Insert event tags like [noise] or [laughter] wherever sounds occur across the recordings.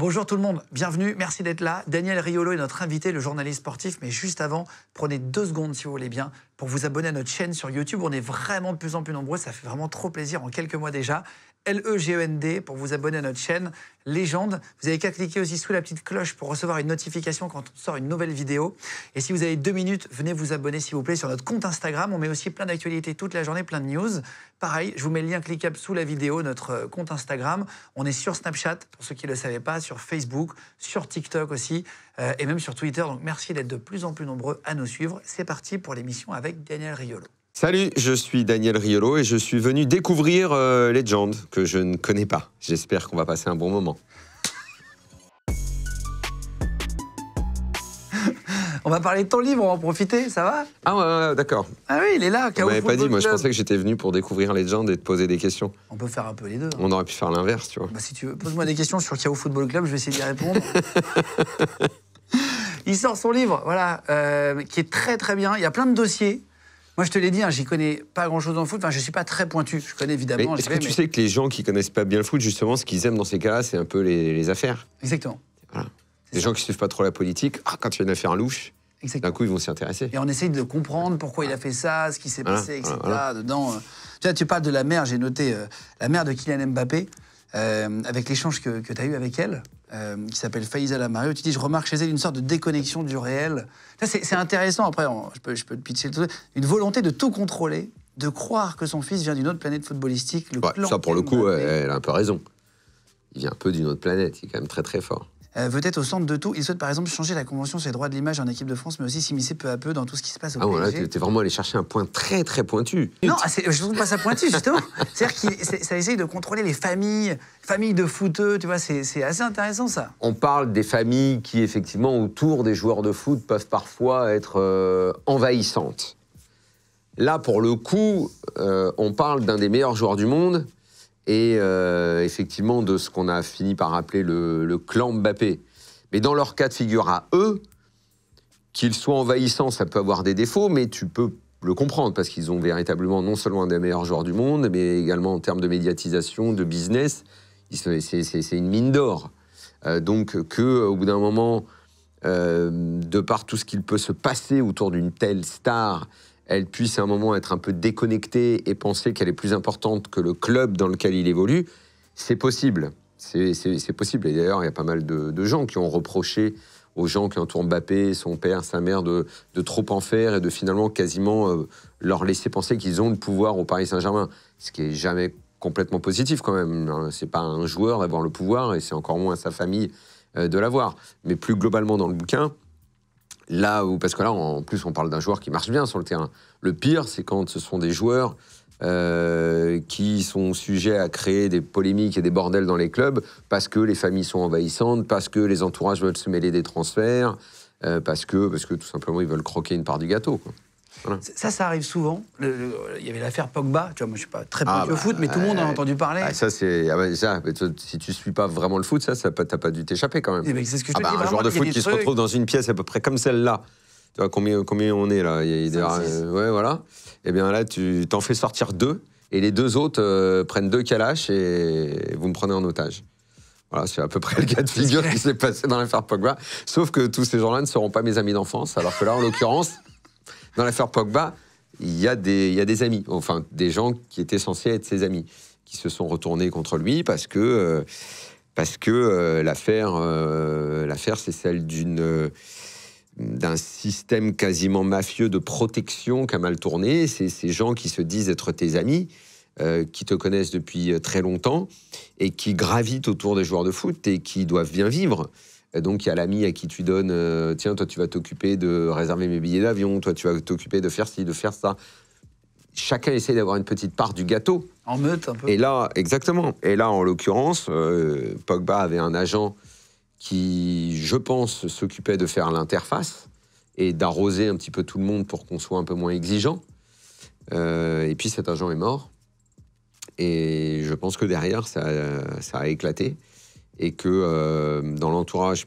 Bonjour tout le monde, bienvenue, merci d'être là. Daniel Riolo est notre invité, le journaliste sportif, mais juste avant, prenez deux secondes si vous voulez bien pour vous abonner à notre chaîne sur YouTube. On est vraiment de plus en plus nombreux, ça fait vraiment trop plaisir en quelques mois déjà l e g e n d pour vous abonner à notre chaîne Légende. Vous avez qu'à cliquer aussi sous la petite cloche pour recevoir une notification quand on sort une nouvelle vidéo. Et si vous avez deux minutes, venez vous abonner, s'il vous plaît, sur notre compte Instagram. On met aussi plein d'actualités toute la journée, plein de news. Pareil, je vous mets le lien cliquable sous la vidéo, notre euh, compte Instagram. On est sur Snapchat, pour ceux qui ne le savaient pas, sur Facebook, sur TikTok aussi, euh, et même sur Twitter. Donc merci d'être de plus en plus nombreux à nous suivre. C'est parti pour l'émission avec Daniel Riolo. Salut, je suis Daniel Riolo et je suis venu découvrir euh, Legend, que je ne connais pas. J'espère qu'on va passer un bon moment. [laughs] On va parler de ton livre, on va en profiter, ça va Ah ouais, d'accord. Ah oui, il est là, On m'avais pas dit, moi je pensais que j'étais venu pour découvrir Legend et te poser des questions. On peut faire un peu les deux. Hein. On aurait pu faire l'inverse, tu vois. Bah, si tu veux, pose-moi des questions sur K.O. Football Club, je vais essayer d'y répondre. [laughs] il sort son livre, voilà, euh, qui est très très bien. Il y a plein de dossiers. Moi, je te l'ai dit, hein, j'y connais pas grand-chose en foot. Enfin, je suis pas très pointu. Je connais évidemment. Est-ce que tu sais que les gens qui connaissent pas bien le foot, justement, ce qu'ils aiment dans ces cas-là, c'est un peu les, affaires Exactement. Voilà. Les gens qui suivent pas trop la politique, ah, quand il y a une affaire louche, d'un coup, ils vont s'y intéresser. Et on essaye de comprendre pourquoi il a fait ça, ce qui s'est passé, etc. dedans, euh. tu, vois, tu parles de la mère, j'ai noté euh, la mère de Kylian Mbappé, euh, avec l'échange que, que tu as eu avec elle qui euh, s'appelle Faïza Lamario. Tu dis, je remarque chez elle une sorte de déconnexion du réel. C'est intéressant, après, je, peux, je peux te pitcher Une volonté de tout contrôler, de croire que son fils vient d'une autre planète footballistique. ça, pour le coup, elle, elle a un peu raison. Il vient un peu d'une autre planète, il est quand même très très fort. Euh, veut être au centre de tout. Il souhaite par exemple changer la convention sur les droits de l'image en équipe de France, mais aussi s'immiscer peu à peu dans tout ce qui se passe au ah, PSG. Ah là, vraiment allé chercher un point très très pointu. Non, ah, je trouve pas ça pointu justement. [laughs] C'est-à-dire que ça essaye de contrôler les familles, familles de footeux, tu vois, c'est assez intéressant ça. On parle des familles qui effectivement autour des joueurs de foot peuvent parfois être euh, envahissantes. Là, pour le coup, euh, on parle d'un des meilleurs joueurs du monde et euh, effectivement de ce qu'on a fini par appeler le, clan Mbappé. Mais dans leur cas de figure à eux, qu'ils soient envahissants, ça peut avoir des défauts, mais tu peux le comprendre parce qu'ils ont véritablement non seulement un des meilleurs joueurs du monde, mais également en termes de médiatisation, de business, c'est une mine d'or. Euh, donc que au bout d'un moment, euh, de par tout ce qu'il peut se passer autour d'une telle star, elle puisse à un moment être un peu déconnectée et penser qu'elle est plus importante que le club dans lequel il évolue, c'est possible. C'est possible. Et d'ailleurs, il y a pas mal de, gens qui ont reproché aux gens qui entourent Mbappé, son père, sa mère, de, trop en faire et de finalement quasiment euh, leur laisser penser qu'ils ont le pouvoir au Paris Saint-Germain. Ce qui est jamais complètement positif quand même. Hein. C'est pas un joueur d'avoir le pouvoir et c'est encore moins sa famille euh, de l'avoir. Mais plus globalement dans le bouquin, Là où, parce que là, en plus, on parle d'un joueur qui marche bien sur le terrain. Le pire, c'est quand ce sont des joueurs euh, qui sont sujets à créer des polémiques et des bordels dans les clubs parce que les familles sont envahissantes, parce que les entourages veulent se mêler des transferts, euh, parce, que, parce que tout simplement, ils veulent croquer une part du gâteau. Ça, ça arrive souvent. il y avait l'affaire Pogba, tu vois, moi je suis pas très proche ah, bah, foot, mais tout le monde en a entendu parler. Ah, ça, c'est. Ah, si tu suis pas vraiment le foot, ça, ça t'as pas dû t'échapper quand même. Un joueur de foot qui se retrouve dans une pièce à peu près comme celle-là. Tu vois, combien, combien on est là Ouais, voilà. Et eh bien là, tu t'en fais sortir deux, et les deux autres euh, prennent deux calaches et vous me prenez en otage. Voilà, c'est à peu près le cas de figure qui s'est passé dans l'affaire Pogba. Sauf que tous ces gens-là ne seront pas mes amis d'enfance, alors que là, en l'occurrence dans l'affaire Pogba, il y, a des, amis, enfin des gens qui étaient censés être ses amis, qui se sont retournés contre lui parce que, euh, parce que euh, euh, l'affaire, c'est celle d'un système quasiment mafieux de protection qui a mal tourné. C'est ces gens qui se disent être tes amis, qui te connaissent depuis très longtemps et qui gravitent autour des joueurs de foot et qui doivent bien vivre. Et donc, il y a l'ami à qui tu donnes, euh, tiens, toi, tu vas t'occuper de réserver mes billets d'avion, toi, tu vas t'occuper de faire ci, de faire ça. Chacun essaie d'avoir une petite part du gâteau. En meute, un peu. Et là, exactement. Et là, en l'occurrence, euh, Pogba avait un agent qui, je pense, s'occupait de faire l'interface et d'arroser un petit peu tout le monde pour qu'on soit un peu moins exigeant. Euh, et puis cet agent est mort. Et je pense que derrière, ça a éclaté et que euh, dans l'entourage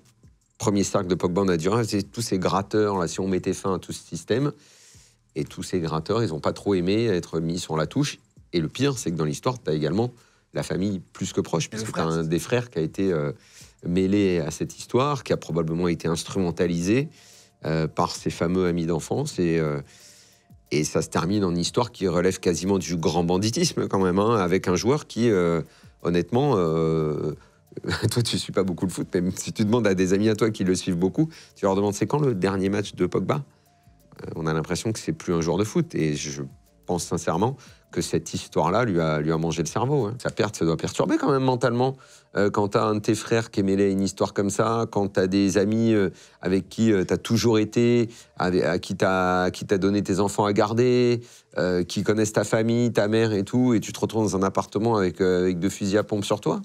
premier cercle de Pogba, on a ah, c'est tous ces gratteurs là, si on mettait fin à tout ce système. Et tous ces gratteurs, ils n'ont pas trop aimé être mis sur la touche. Et le pire, c'est que dans l'histoire, tu as également la famille plus que proche, puisque tu as un des frères qui a été euh, mêlé à cette histoire, qui a probablement été instrumentalisé euh, par ses fameux amis d'enfance. Et, et ça se termine en histoire qui relève quasiment du grand banditisme, quand même, hein, avec un joueur qui, honnêtement, [laughs] toi, tu ne suis pas beaucoup le foot, mais si tu demandes à des amis à toi qui le suivent beaucoup, tu leur demandes c'est quand le dernier match de Pogba euh, On a l'impression que c'est plus un jour de foot. Et je pense sincèrement que cette histoire-là lui a, mangé le cerveau. Hein. Sa perte, ça doit perturber quand même mentalement. Euh, quand quand as un de tes frères qui est mêlé à une histoire comme ça, quand tu as des amis euh, avec qui tu as toujours été, à qui t'as donné tes enfants à garder, qui connaissent ta famille, ta mère et tout, et tu te retrouves dans un appartement avec deux fusils à pompe sur toi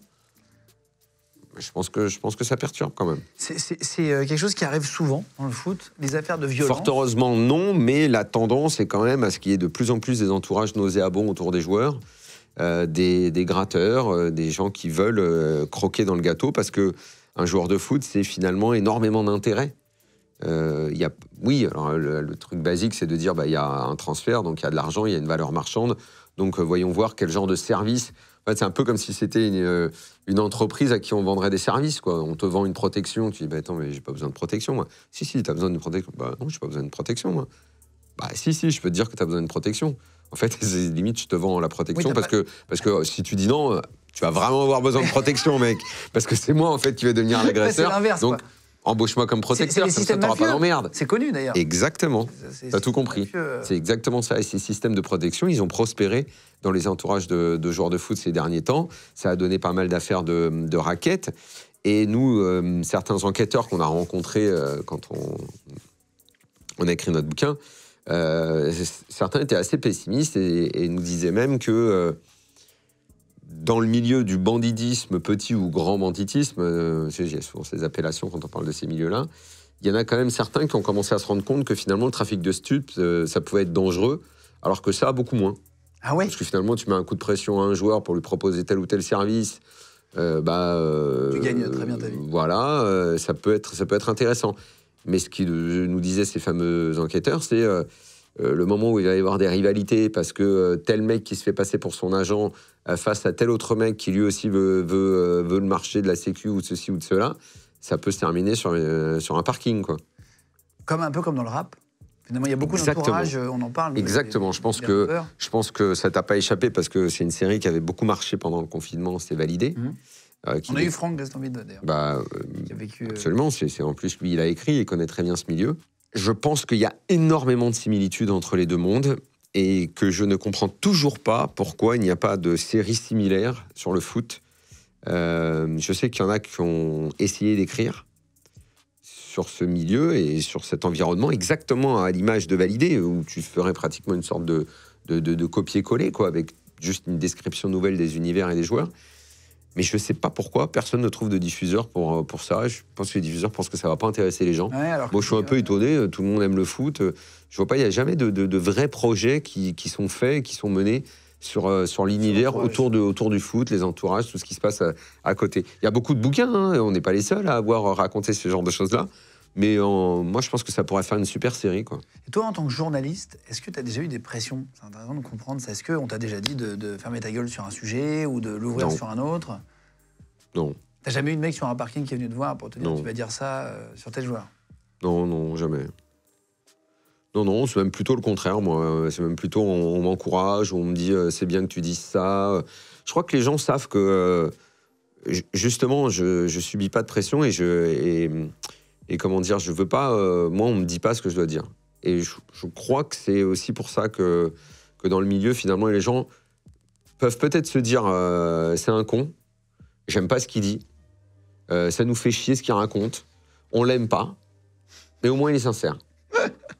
je pense que je pense que ça perturbe quand même. C'est euh, quelque chose qui arrive souvent dans le foot, les affaires de violence. Fort heureusement non, mais la tendance est quand même à ce qu'il y ait de plus en plus des entourages nauséabonds autour des joueurs, euh, des, des, gratteurs, euh, des gens qui veulent croquer dans le gâteau parce que un joueur de foot c'est finalement énormément d'intérêt. oui, alors le, truc basique, c'est de dire bah, il y a un transfert, donc il y a de l'argent, il y a une valeur marchande. Donc voyons voir quel genre de service fait, c'est un peu comme si c'était euh, une, entreprise à qui on vendrait des services. Quoi. On te vend une protection, tu dis bah, Attends, mais j'ai pas besoin de protection, moi. Si, si, t'as besoin de protection. Bah non, j'ai pas besoin de protection, moi. Bah si, si, je peux te dire que t'as besoin de protection. En fait, [laughs] limite, je te vends la protection parce, que, parce que si tu dis non, euh, tu vas vraiment avoir besoin de protection, mec. Parce que c'est moi, en fait, qui vais devenir [laughs] l'agresseur. c'est l'inverse embauche-moi comme protecteur, comme ça t'auras pas d'emmerde. C'est connu d'ailleurs. Exactement. T'as tout compris. Euh. C'est exactement ça. Et ces systèmes de protection, ils ont prospéré dans les entourages de, joueurs de foot ces derniers temps. Ça a donné pas mal d'affaires de, raquettes. Et nous, euh, certains enquêteurs qu'on a rencontrés euh, quand on, on, a écrit notre bouquin, certains étaient assez pessimistes et nous disaient même que dans le milieu du banditisme, petit ou grand banditisme, euh, j'ai souvent ces appellations quand on parle de ces milieux-là, il y en a quand même certains qui ont commencé à se rendre compte que finalement le trafic de stupes, euh, ça pouvait être dangereux, alors que ça, beaucoup moins. Ah ouais Parce que finalement, tu mets un coup de pression à un joueur pour lui proposer tel ou tel service. Euh, bah, euh, tu gagnes très bien ta vie. Voilà, ça, peut être, ça peut être intéressant. Mais ce qui nous disaient ces fameux enquêteurs, c'est euh, le moment où il va y avoir des rivalités parce que euh, tel mec qui se fait passer pour son agent euh, face à tel autre mec qui lui aussi veut, le marché de la sécu ou de ceci ou de cela, ça peut se terminer sur, un parking. Quoi. Comme, un peu comme dans le rap il y a beaucoup d'entourage, on en parle. Exactement, je, pense que, je pense que ça t'a pas échappé parce que c'est une série qui avait beaucoup marché pendant le confinement, c'est validé. Mhm. on a eu Franck Gastonville. d'ailleurs. de bah, absolument. C'est, en plus, lui, il a écrit, il connaît très bien ce milieu je pense qu'il y a énormément de similitudes entre les deux mondes et que je ne comprends toujours pas pourquoi il n'y a pas de série similaire sur le foot. Euh, je sais qu'il y en a qui ont essayé d'écrire sur ce milieu et sur cet environnement, exactement à l'image de Validé, où tu ferais pratiquement une sorte de, copier-coller, avec juste une description nouvelle des univers et des joueurs. Mais je ne sais pas pourquoi, personne ne trouve de diffuseur pour, euh, pour ça. Je pense que les diffuseurs pensent que ça ne va pas intéresser les gens. Moi, je suis un peu euh, étonné, euh, tout le monde aime le foot. Je ne vois pas, il n'y a jamais de, vrais projets qui, sont faits, qui sont menés sur, sur l'univers autour, autour du foot, les entourages, tout ce qui se passe à, côté. Il y a beaucoup de bouquins, hein, on n'est pas les seuls à avoir raconté ce genre de choses-là. Mais en, euh, moi, je pense que ça pourrait faire une super série. Quoi. Et toi, en tant que journaliste, est-ce que tu as déjà eu des pressions C'est intéressant de comprendre Est-ce qu'on t'a déjà dit de, fermer ta gueule sur un sujet ou de l'ouvrir sur un autre Non. T'as jamais eu de mec sur un parking qui est venu te voir pour te dire tu vas dire ça euh, sur tel joueur Non, non, jamais. Non, non, c'est même plutôt le contraire, moi. C'est même plutôt on, m'encourage, on me dit euh, c'est bien que tu dises ça. Je crois que les gens savent que justement, je, ne subis pas de pression et je. Et comment dire, je veux pas, euh, moi, on me dit pas ce que je dois dire. Et je, crois que c'est aussi pour ça que, que dans le milieu, finalement, les gens peuvent peut-être se dire euh, c'est un con, j'aime pas ce qu'il dit, euh, ça nous fait chier ce qu'il raconte, on l'aime pas, mais au moins il est sincère.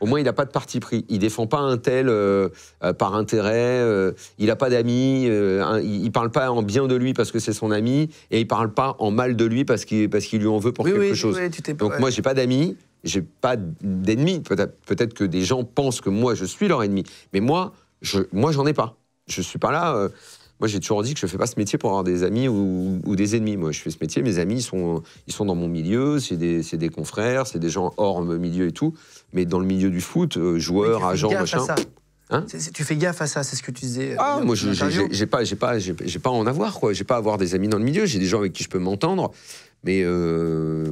Au moins, il n'a pas de parti pris. Il défend pas un tel euh, euh, par intérêt. Euh, il n'a pas d'amis. il, ne parle pas en bien de lui parce que c'est son ami, et il ne parle pas en mal de lui parce qu'il parce lui en veut pour quelque chose. Donc moi, je n'ai pas d'amis. Je n'ai pas d'ennemis. Peut-être que des gens pensent que moi je suis leur ennemi, mais moi je moi j'en ai pas. Je ne suis pas là. Moi, j'ai toujours dit que je ne fais pas ce métier pour avoir des amis ou, des ennemis. Moi, je fais ce métier, mes amis, ils sont, ils sont dans mon milieu, c'est des, des, confrères, c'est des gens hors milieu et tout. Mais dans le milieu du foot, euh, joueurs, agents, machin. Hein tu fais gaffe à ça, c'est ce que tu disais. Ah, euh, moi, j'ai pas, j'ai pas, j'ai pas à en avoir quoi. J'ai pas à avoir des amis dans le milieu. J'ai des gens avec qui je peux m'entendre, mais euh,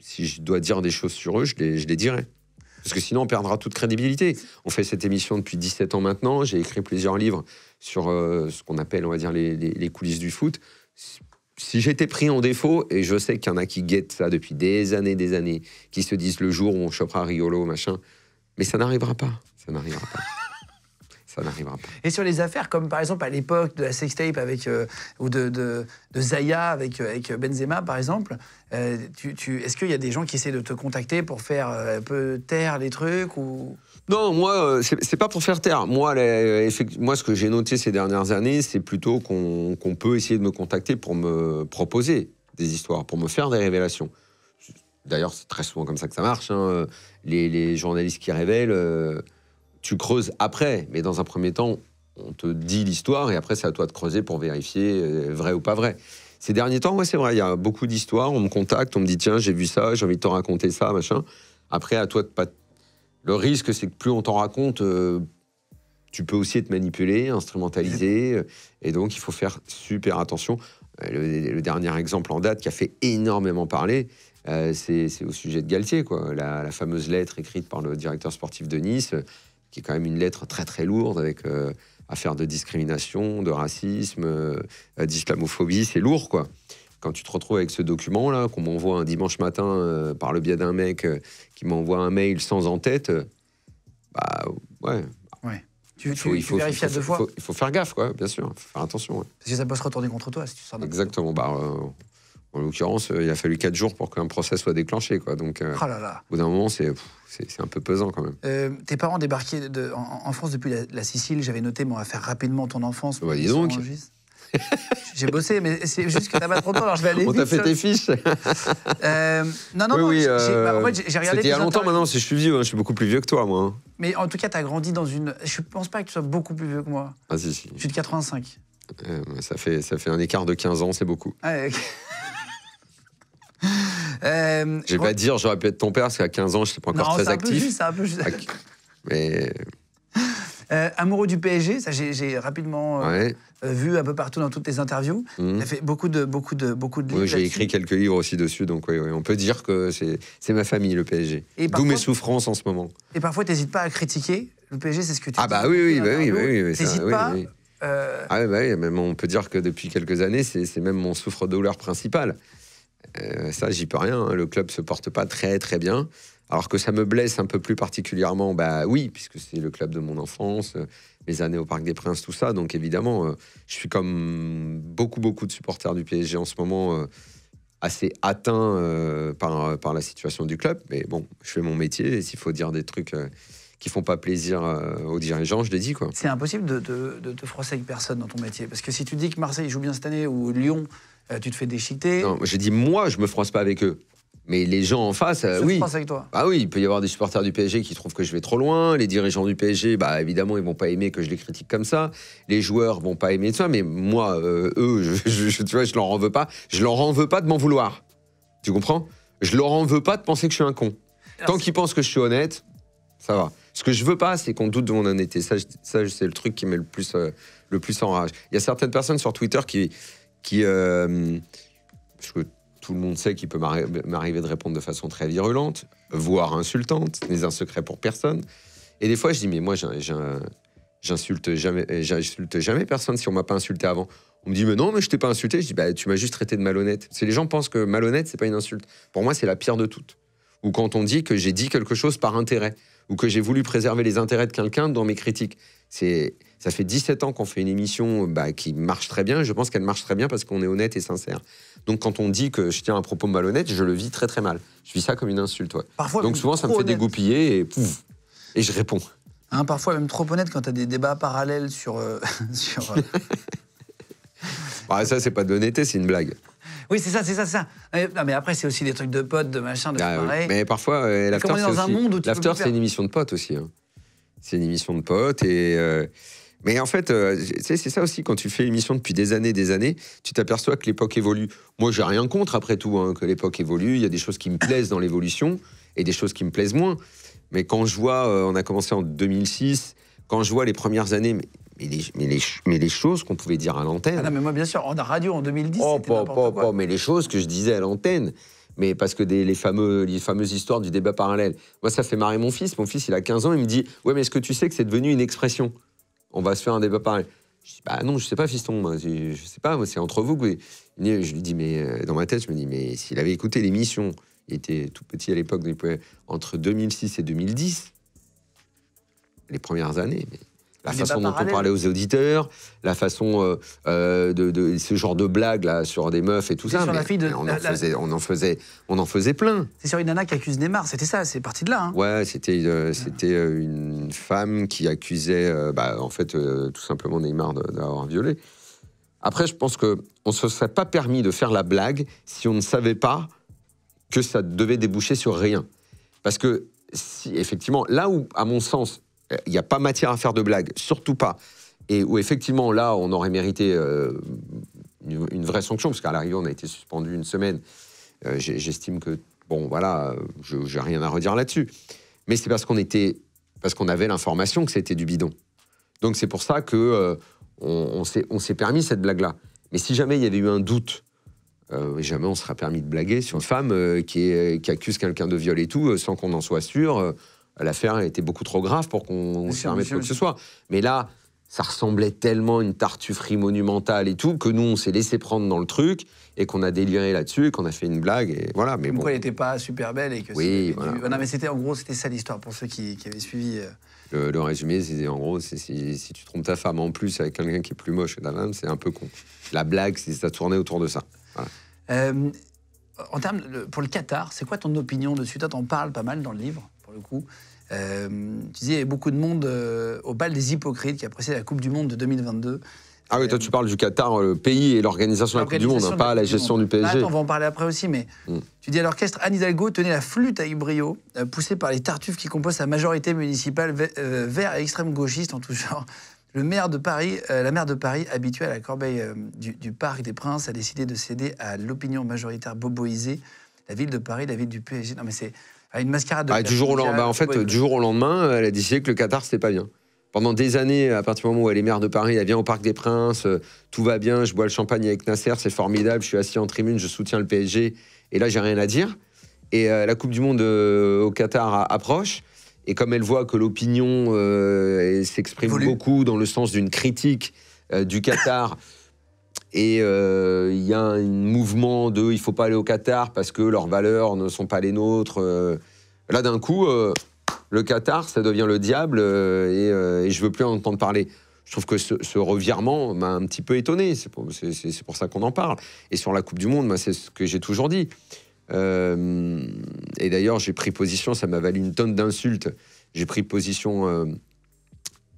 si je dois dire des choses sur eux, je les, je les dirai. Parce que sinon, on perdra toute crédibilité. On fait cette émission depuis 17 ans maintenant. J'ai écrit plusieurs livres sur euh, ce qu'on appelle, on va dire, les, coulisses du foot. Si j'étais pris en défaut, et je sais qu'il y en a qui guettent ça depuis des années, des années, qui se disent le jour où on chopera Riolo, machin, mais ça n'arrivera pas. Ça n'arrivera pas. Et sur les affaires, comme par exemple à l'époque de la sextape avec, euh, ou de, de, Zaya avec, euh, avec Benzema, par exemple, euh, tu, est-ce qu'il y a des gens qui essaient de te contacter pour faire un peu taire les trucs ou... Non, moi, c'est pas pour faire taire. Moi, moi ce que j'ai noté ces dernières années, c'est plutôt qu'on peut essayer de me contacter pour me proposer des histoires, pour me faire des révélations. D'ailleurs, c'est très souvent comme ça que ça marche. Hein. Les, journalistes qui révèlent, tu creuses après, mais dans un premier temps, on te dit l'histoire et après, c'est à toi de creuser pour vérifier euh, vrai ou pas vrai. Ces derniers temps, moi, c'est vrai, il y a beaucoup d'histoires. On me contacte, on me dit tiens, j'ai vu ça, j'ai envie de te raconter ça, machin. Après, à toi de pas. Le risque, c'est que plus on t'en raconte, euh, tu peux aussi être manipulé, instrumentalisé. Euh, et donc, il faut faire super attention. Le, dernier exemple en date qui a fait énormément parler, c'est au sujet de Galtier, quoi. la, fameuse lettre écrite par le directeur sportif de Nice qui est quand même une lettre très très lourde avec euh, affaire de discrimination, de racisme, euh, d'islamophobie, c'est lourd quoi. Quand tu te retrouves avec ce document là, qu'on m'envoie un dimanche matin euh, par le biais d'un mec qui m'envoie un mail sans en tête, bah ouais. ouais. Tu, il faut, tu vérifies à deux fois. Il faut, faire gaffe, quoi, bien sûr. faut faire attention. Parce que ça peut se retourner contre toi si tu sors Exactement. Bah, en l'occurrence, euh, il a fallu 4 jours pour qu'un procès soit déclenché. Quoi. Donc, euh, ah au bout d'un moment, c'est, un peu pesant quand même. Euh, tes parents débarquaient de, en, France depuis la, Sicile. J'avais noté, mais on va faire rapidement ton enfance. Bah, donc. J'ai bossé, mais c'est juste que t'as pas trop de temps, alors je vais aller. [laughs] On t'a fait tes fiches Non, non, non. j'ai C'était il y a longtemps maintenant, je suis vieux, hein, je suis beaucoup plus vieux que toi, moi. Hein. Mais en tout cas, t'as grandi dans une. Je pense pas que tu sois beaucoup plus vieux que moi. Ah, si, si. Je suis de 85. ça, fait, ça fait un écart de 15 ans, c'est beaucoup. Ah, [laughs] Euh, je vais pas dire j'aurais pu être ton père parce qu'à 15 ans, je suis pas encore très actif. un peu Mais. [laughs] Euh, amoureux du PSG, ça j'ai rapidement euh, vu un peu partout dans toutes tes interviews. Mhm. fait beaucoup de beaucoup de beaucoup de. Oui, j'ai écrit quelques livres aussi dessus, donc on peut dire que c'est ma famille le PSG. D'où mes souffrances en ce moment. Et parfois, t'hésites pas à critiquer le PSG, c'est ce que tu. Ah bah, bah, bah oui, oui, oui, oui, oui, pas. Ah bah oui, même on peut dire que depuis quelques années, c'est même mon souffre-douleur principal. Euh, ça, j'y peux rien. Hein. Le club se porte pas très très bien. Alors que ça me blesse un peu plus particulièrement, bah oui, puisque c'est le club de mon enfance, euh, mes années au Parc des Princes, tout ça. Donc évidemment, euh, je suis comme beaucoup beaucoup de supporters du PSG en ce moment, assez atteint par, par la situation du club. Mais bon, je fais mon métier et s'il faut dire des trucs qui font pas plaisir euh, aux dirigeants, je l'ai dit. Quoi. C'est impossible de, te froisser avec personne dans ton métier. Parce que si tu dis que Marseille joue bien cette année ou Lyon, euh, tu te fais déchiqueter. Non, j'ai dit moi, je me froisse pas avec eux. Mais les gens en face, euh, oui. Avec toi. Ah oui, il peut y avoir des supporters du PSG qui trouvent que je vais trop loin. Les dirigeants du PSG, bah évidemment, ils vont pas aimer que je les critique comme ça. Les joueurs vont pas aimer ça. Mais moi, euh, eux, je, je, tu vois, je leur en veux pas. Je leur en veux pas de m'en vouloir. Tu comprends Je leur en veux pas de penser que je suis un con. Tant qu'ils pensent que je suis honnête, ça va. Ce que je veux pas, c'est qu'on doute de mon honnêteté. Ça, ça c'est le truc qui met le plus, euh, le plus en rage. Il y a certaines personnes sur Twitter qui. qui parce euh, que tout le monde sait qu'il peut m'arriver de répondre de façon très virulente, voire insultante, n'est un secret pour personne. Et des fois, je dis, mais moi, j'insulte jamais, euh, j'insulte jamais personne si on m'a pas insulté avant. On me dit, mais non, mais je t'ai pas insulté. Je dis, bah, tu m'as juste traité de malhonnête. C'est les gens pensent que malhonnête, c'est pas une insulte. Pour moi, c'est la pire de toutes. Ou quand on dit que j'ai dit quelque chose par intérêt ou que j'ai voulu préserver les intérêts de quelqu'un dans mes critiques. C'est ça fait 17 ans qu'on fait une émission bah, qui marche très bien. Et je pense qu'elle marche très bien parce qu'on est honnête et sincère. Donc quand on dit que je tiens un propos malhonnête, je le vis très très mal. Je vis ça comme une insulte. Parfois, Donc souvent, ça me fait dégoupiller et et je réponds. Hein, parfois même trop honnête quand tu as des débats parallèles sur... Euh, [laughs] euh. [laughs] bah, ça, c'est pas de l'honnêteté, c'est une blague. Oui, c'est ça, c'est ça, c'est ça. mais après, c'est aussi des trucs de potes, de machin, de ah, Mais parfois, euh, l'after, c'est un c'est une émission de potes aussi. Hein. C'est une émission de potes et. Euh, mais en fait, euh, c'est ça aussi, quand tu fais une émission depuis des années des années, tu t'aperçois que l'époque évolue. Moi, j'ai rien contre, après tout, hein, que l'époque évolue. Il y a des choses qui me plaisent dans l'évolution et des choses qui me plaisent moins. Mais quand je vois, euh, on a commencé en 2006, quand je vois les premières années, mais les, mais les, choses qu'on pouvait dire à l'antenne. Ah non, mais moi, bien sûr, en radio en 2010. Oh, pas, pas, pas, mais les choses que je disais à l'antenne. Mais parce que les, fameux, les fameuses histoires du débat parallèle. Moi, ça fait marrer mon fils. Mon fils, il a 15 ans, il me dit Ouais, mais est-ce que tu sais que c'est devenu une expression On va se faire un débat parallèle. Je dis Bah non, je sais pas, fiston. je, sais pas, c'est entre vous. Que... Je lui dis Mais euh, dans ma tête, je me dis Mais s'il avait écouté l'émission, il était tout petit à l'époque, entre 2006 et 2010, les premières années, mais la façon dont on parlait aux auditeurs, la façon euh, euh, de, ce genre de blague là sur des meufs et tout ça. on, en faisait, on, en faisait, plein. C'est sur une nana qui accuse Neymar, c'était ça, c'est parti de là. Hein. Ouais, c'était euh, c'était une femme qui accusait, bah, en fait, tout simplement Neymar d'avoir violé. Après, je pense que on se serait pas permis de faire la blague si on ne savait pas que ça devait déboucher sur rien, parce que effectivement, là où, à mon sens, il n'y a pas matière à faire de blagues, surtout pas. Et où effectivement, là, on aurait mérité euh, une, vraie sanction, parce qu'à l'arrivée, on a été suspendu une semaine. Euh, j'estime que, bon, voilà, je n'ai rien à redire là-dessus. Mais c'est parce qu'on était, parce qu'on avait l'information que c'était du bidon. Donc c'est pour ça que euh, on, s'est permis cette blague-là. Mais si jamais il y avait eu un doute, jamais on sera permis de blaguer sur une femme qui, accuse quelqu'un de viol et tout, sans qu'on en soit sûr l'affaire était beaucoup trop grave pour qu'on se permette quoi que ce soit. Mais là, ça ressemblait tellement à une tartufferie monumentale et tout, que nous, on s'est laissé prendre dans le truc et qu'on a déliré là-dessus, qu'on a fait une blague, et voilà. Mais Pourquoi bon. elle n'était pas super belle et que Oui, voilà. Ah non, mais c'était en gros, c'était ça l'histoire pour ceux qui, avaient suivi. Euh. Le, résumé, c'est en gros, si, si, tu trompes ta femme en plus avec quelqu'un qui est plus moche que ta femme, c'est un peu con. La blague, c'est ça tournait autour de ça. Euh, en termes, pour le Qatar, c'est quoi ton opinion dessus Toi, t'en parles pas mal dans le livre coup. Euh, tu disais, il y avait beaucoup de monde euh, au bal des hypocrites qui précédé la Coupe du Monde de 2022. Ah oui, toi tu parles du Qatar, euh, le pays et l'organisation de la Coupe du Monde, pas la gestion du, PSG. Bah, on va en parler après aussi, mais mm. tu dis à l'orchestre, Anne Hidalgo tenait la flûte à Ibrio, poussée par les tartuffes qui composent la majorité municipale vert et extrême gauchiste en tout genre. Le maire de Paris, la maire de Paris, habituée à la corbeille du, Parc des Princes, a décidé de céder à l'opinion majoritaire boboisée. La ville de Paris, la ville du PSG. Non, mais c'est une mascarade de. Ah, au lendemain, bah, en fait, du jour au lendemain, elle a décidé que le Qatar, c'était pas bien. Pendant des années, à partir du moment où elle est maire de Paris, elle vient au Parc des Princes, euh, tout va bien, je bois le champagne avec Nasser, c'est formidable, je suis assis en tribune, je soutiens le PSG, et là, j'ai rien à dire. Et euh, la Coupe du Monde euh, au Qatar approche. Et comme elle voit que l'opinion s'exprime beaucoup dans le sens d'une critique du Qatar et euh, il y a un mouvement de il faut pas aller au Qatar parce que leurs valeurs ne sont pas les nôtres. Euh. Là, d'un coup, euh, le Qatar, ça devient le diable et, je veux plus en entendre parler. Je trouve que ce, revirement m'a un petit peu étonné. C'est pour, pour, ça qu'on en parle. Et sur la Coupe du Monde, moi c'est ce que j'ai toujours dit. et d'ailleurs, j'ai pris position, ça m'a valu une tonne d'insultes. J'ai pris position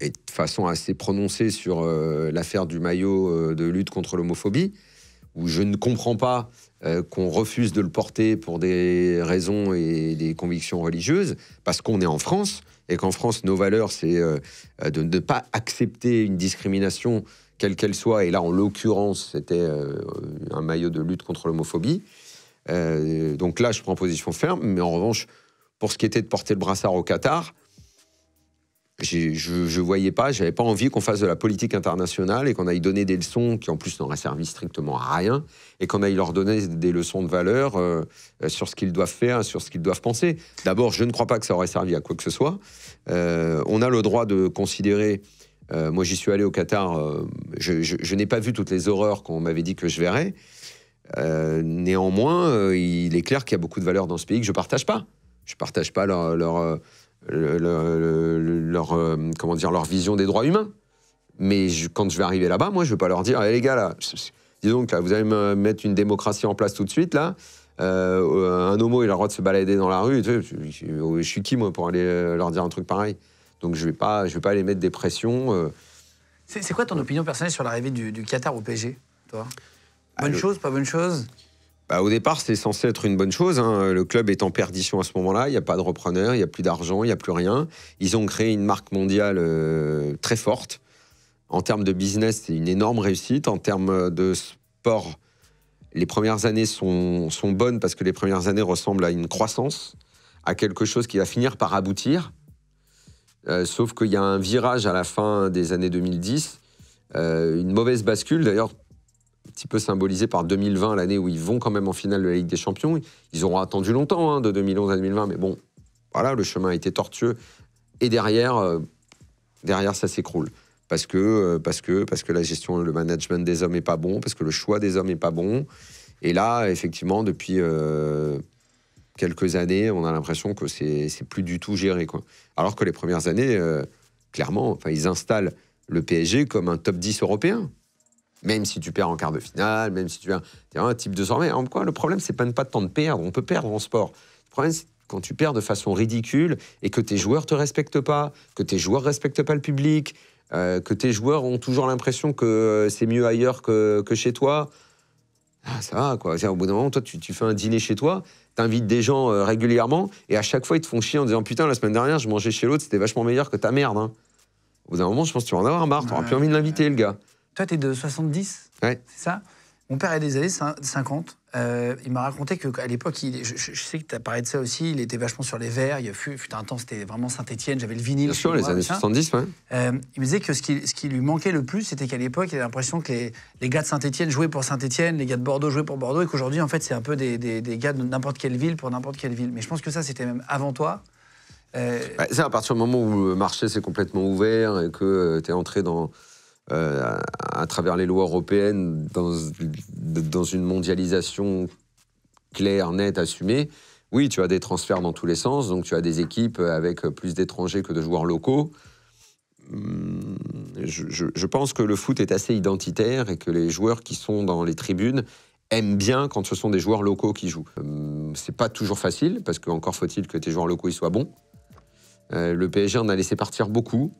et de façon assez prononcée sur euh, l'affaire du maillot euh, de lutte contre l'homophobie, où je ne comprends pas euh, qu'on refuse de le porter pour des raisons et des convictions religieuses, parce qu'on est en France, et qu'en France, nos valeurs, c'est de ne pas accepter une discrimination, quelle qu'elle soit, et là, en l'occurrence, c'était un maillot de lutte contre l'homophobie. donc là, je prends position ferme, mais en revanche, pour ce qui était de porter le brassard au Qatar, je ne voyais pas, j'avais pas envie qu'on fasse de la politique internationale et qu'on aille donner des leçons qui en plus n'auraient servi strictement à rien et qu'on aille leur donner des leçons de valeur euh, sur ce qu'ils doivent faire, sur ce qu'ils doivent penser. D'abord, je ne crois pas que ça aurait servi à quoi que ce soit. Euh, on a le droit de considérer. Euh, moi, j'y suis allé au Qatar. je, n'ai pas vu toutes les horreurs qu'on m'avait dit que je verrais. néanmoins, il est clair qu'il y a beaucoup de valeurs dans ce pays que je ne partage pas. Je ne partage pas leur leur, euh, comment dire, leur vision des droits humains. Mais quand je vais arriver là-bas, moi, je ne vais pas leur dire, eh, les gars, là, dis donc, vous allez me mettre une démocratie en place tout de suite, là. Euh, euh, un homo, il a le droit de se balader dans la rue. Oh, je, suis qui, moi, pour aller leur dire un truc pareil Donc, je ne vais, pas, je vais pas aller mettre des pressions. C'est quoi ton opinion personnelle sur l'arrivée du, Qatar au PSG, toi ah, Bonne chose, pas bonne chose bah, au départ, c'est censé être une bonne chose. Hein. Le club est en perdition à ce moment-là. Il n'y a pas de repreneur, il n'y a plus d'argent, il n'y a plus rien. Ils ont créé une marque mondiale euh, très forte. En termes de business, c'est une énorme réussite. En termes de sport, les premières années sont, sont, bonnes parce que les premières années ressemblent à une croissance, à quelque chose qui va finir par aboutir. Euh, sauf qu'il y a un virage à la fin des années 2010, euh, une mauvaise bascule. D'ailleurs, un petit peu symbolisé par 2020, l'année où ils vont quand même en finale de la Ligue des Champions. Ils auront attendu longtemps, hein, de 2011 à 2020, mais bon, voilà, le chemin a été tortueux. Et derrière, euh, derrière ça s'écroule. Parce que, euh, parce, que, parce que la gestion, le management des hommes n'est pas bon, parce que le choix des hommes n'est pas bon. Et là, effectivement, depuis euh, quelques années, on a l'impression que c'est plus du tout géré. Quoi. Alors que les premières années, clairement, enfin, ils installent le PSG comme un top 10 européen. Même si tu perds en quart de finale, même si tu tu As un type de désormais. En quoi le problème, c'est pas de pas tant de perdre. On peut perdre en sport. Le problème, c'est quand tu perds de façon ridicule et que tes joueurs te respectent pas, que tes joueurs respectent pas le public, euh, que tes joueurs ont toujours l'impression que euh, c'est mieux ailleurs que, chez toi. Ah, ça va, quoi. Au bout d'un moment, toi, tu, fais un dîner chez toi, invites des gens euh, régulièrement, et à chaque fois, ils te font chier en disant Putain, la semaine dernière, je mangeais chez l'autre, c'était vachement meilleur que ta merde. Hein. Au bout d'un moment, je pense que tu vas en avoir marre, t'auras plus envie de l'inviter, le gars. Toi, tu es de 70 ouais. C'est ça Mon père est des années 50. il m'a raconté qu'à l'époque, je, sais que tu as parlé de ça aussi, il était vachement sur les verts. Il fut, fut un temps, c'était vraiment Saint-Etienne, j'avais le vinyle. Bien sûr, les années 70, ouais. Euh, il me disait que ce qui, lui manquait le plus, c'était qu'à l'époque, il avait l'impression que les, les, gars de Saint-Etienne jouaient pour Saint-Etienne, les gars de Bordeaux jouaient pour Bordeaux, et qu'aujourd'hui, en fait, c'est un peu des, des, gars de n'importe quelle ville pour n'importe quelle ville. Mais je pense que ça, c'était même avant toi. Euh, bah, c'est à partir du moment où le marché s'est complètement ouvert et que euh, tu es entré dans euh, à travers les lois européennes, dans, une mondialisation claire, nette, assumée, oui, tu as des transferts dans tous les sens, donc tu as des équipes avec plus d'étrangers que de joueurs locaux. Hum, je, pense que le foot est assez identitaire et que les joueurs qui sont dans les tribunes aiment bien quand ce sont des joueurs locaux qui jouent. Hum, c'est pas toujours facile, parce qu'encore faut-il que tes joueurs locaux soient bons. Euh, le PSG en a laissé partir beaucoup.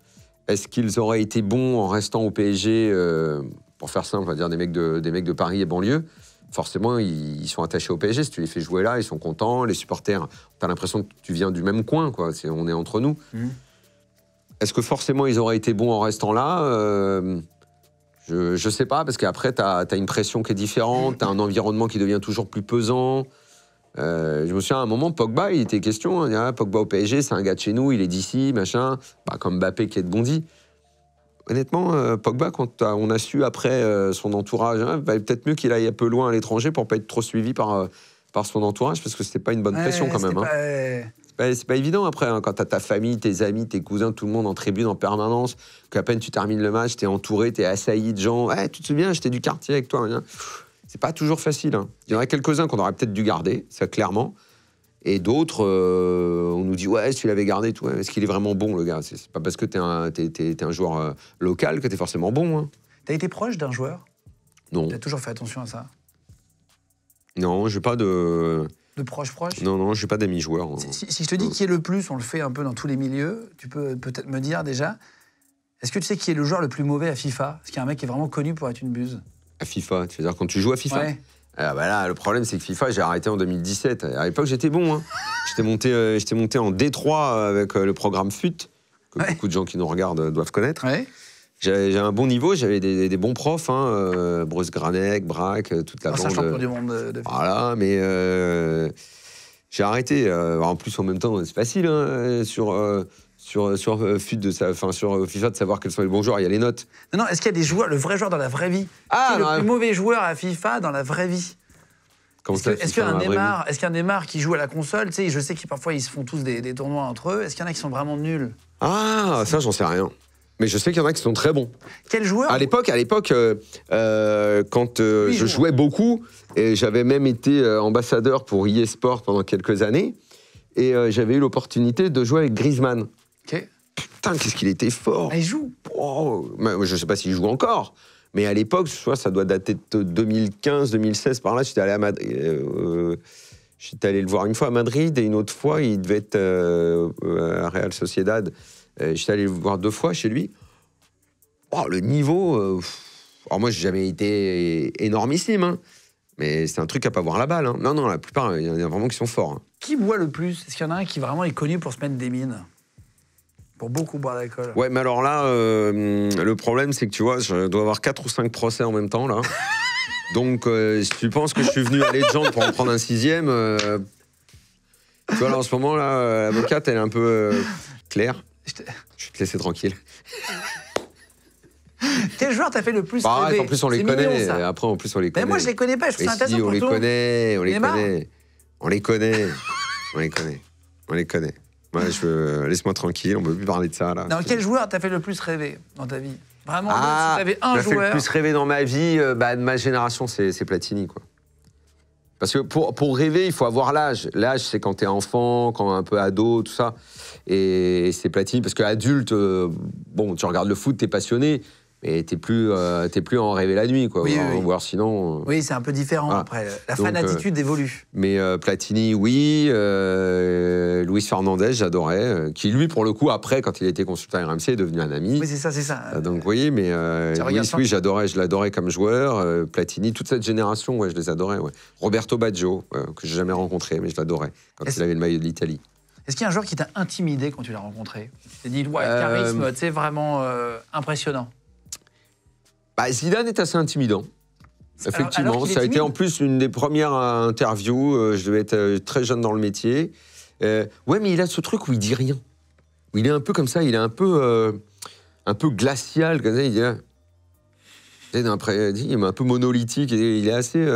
Est-ce qu'ils auraient été bons en restant au PSG, euh, pour faire simple, on va dire des mecs de, Paris et banlieue Forcément, ils, sont attachés au PSG. Si tu les fais jouer là, ils sont contents. Les supporters, tu as l'impression que tu viens du même coin, quoi. on est entre nous. Mhm. Est-ce que forcément ils auraient été bons en restant là euh, je, ne sais pas, parce qu'après, tu as, as, une pression qui est différente, tu un environnement qui devient toujours plus pesant. Euh, je me souviens à un moment, Pogba, il était question. Hein, ah, Pogba au PSG, c'est un gars de chez nous, il est d'ici, machin. Pas bah, comme Mbappé qui est de Bondy. Honnêtement, euh, Pogba, quand on a su après euh, son entourage, il hein, peut-être mieux qu'il aille un peu loin à l'étranger pour pas être trop suivi par, par son entourage, parce que c'était pas une bonne pression quand même. Hein. C'est pas, évident après, hein, quand tu as ta famille, tes amis, tes cousins, tout le monde en tribune en permanence, qu'à peine tu termines le match, es entouré, tu es assailli de gens. tu te souviens, j'étais du quartier avec toi. C'est pas toujours facile. Hein. Il y en a quelques-uns qu'on aurait peut-être dû garder, ça clairement. Et d'autres, euh, on nous dit ouais, si tu l'avais gardé, est-ce qu'il est vraiment bon le gars C'est pas parce que t'es un, un joueur euh, local que t'es forcément bon. Hein. T'as été proche d'un joueur Non. T'as toujours fait attention à ça Non, je j'ai pas de. De proche proche Non, non, n'ai pas d'amis joueurs. Hein. Si, je te dis qui est le plus, on le fait un peu dans tous les milieux. Tu peux peut-être me dire déjà, est-ce que tu sais qui est le joueur le plus mauvais à FIFA Est-ce qu'il y a un mec qui est vraiment connu pour être une buse à FIFA. tu veux dire quand tu joues à FIFA. Ouais. Ah, bah le problème, c'est que FIFA, j'ai arrêté en 2017. À l'époque, j'étais bon. Hein. J'étais monté, euh, j'étais monté en D3 euh, avec euh, le programme FUT, que beaucoup de gens qui nous regardent doivent connaître. Ouais. J'avais un bon niveau, j'avais des, bons profs, hein, Bruce Granek, Braque, toute la ah, bande. champion du monde. De... Voilà, mais j'ai arrêté. en plus, en même temps, c'est facile. Hein, sur sur, sur, euh, de sur euh, FIFA de savoir quels sont les bons joueurs. Il y a les notes. Non, non, est-ce qu'il y a des joueurs, le vrai joueur dans la vraie vie Ah, le plus mauvais joueur à FIFA dans la vraie vie Comment Est-ce ça, est-ce qu'un qui joue à la console Tu sais, je sais qu'ils parfois ils se font tous des, tournois entre eux. Est-ce qu'il y en a qui sont vraiment nuls Ah, ça, j'en sais rien. Mais je sais qu'il y en a qui sont très bons. Quel joueur À l'époque, à l'époque, euh, quand je jouais beaucoup, et j'avais même été ambassadeur pour eSport pendant quelques années, et j'avais eu l'opportunité de jouer avec Griezmann. Putain, qu'est-ce qu'il était fort ah, Il joue oh, Je sais pas s'il joue encore, mais à l'époque, ça doit dater de 2015, 2016, par là, j'étais allé à euh, allé le voir une fois à Madrid et une autre fois, il devait être euh, à Real Sociedad. Euh, j'étais allé le voir deux fois chez lui. Oh, le niveau. Moi, oh, alors, moi, j'ai jamais été énormissime, hein. mais c'est un truc à pas voir la balle. Hein. Non, non, la plupart, il y en a vraiment qui sont forts. Hein. Qui boit le plus Est-ce qu'il y en a un qui vraiment est connu pour se mettre des mines pour beaucoup boire d'alcool. Ouais, mais alors là, euh, le problème, c'est que tu vois, je dois avoir quatre ou cinq procès en même temps, là. [laughs] Donc, euh, si tu penses que je suis venu à Legend pour en prendre un sixième, euh, tu vois, là, en ce moment, là, l'avocate, elle est un peu claire. Je, vais te laisser tranquille. Quel joueur t'as fait le plus bah, En plus, on les connaît. Après, en plus, on les connaît. Mais moi, je les connais pas. Je trouve ça intéressant. on, les connaît, on les connaît. On les connaît. On les connaît. On les connaît je... Laisse-moi tranquille, on ne peut plus parler de ça. Là. quel joueur t'as fait le plus rêver dans ta vie Vraiment, ah, si t'avais un joueur. fait le plus rêver dans ma vie, euh, bah, de ma génération, c'est Platini. Quoi. Parce que pour, rêver, il faut avoir l'âge. L'âge, c'est quand t'es enfant, quand un peu ado, tout ça. Et c'est Platini, parce qu'adulte, euh, bon, tu regardes le foot, t'es passionné. Mais t'es plus, euh, plus en rêver la nuit, quoi. Oui, voir, sinon. Euh. Oui, c'est un peu différent après. La fin euh, fanatitude évolue. Mais Platini, oui. Luis Fernandez, j'adorais. qui, lui, pour le coup, après, quand il était consultant à RMC, est devenu un ami. Oui, c'est ça, c'est ça. Donc, oui, mais Luis, oui, j'adorais. Je l'adorais comme joueur. Platini, toute cette génération, ouais, je les adorais. Roberto Baggio, que j'ai jamais rencontré, mais je l'adorais quand il avait le maillot de l'Italie. Est-ce qu'il y a un joueur qui t'a intimidé quand tu l'as rencontré Tu t'es dit, ouais, charisme, c'est vraiment impressionnant bah, Zidane est assez intimidant. Effectivement, ça a été en plus une des premières euh, interviews. Euh, je devais être euh, très jeune dans le métier. ouais, mais il a ce truc où il dit rien. il est un peu comme ça, il est un peu, un peu glacial. il est un peu monolithique. il est assez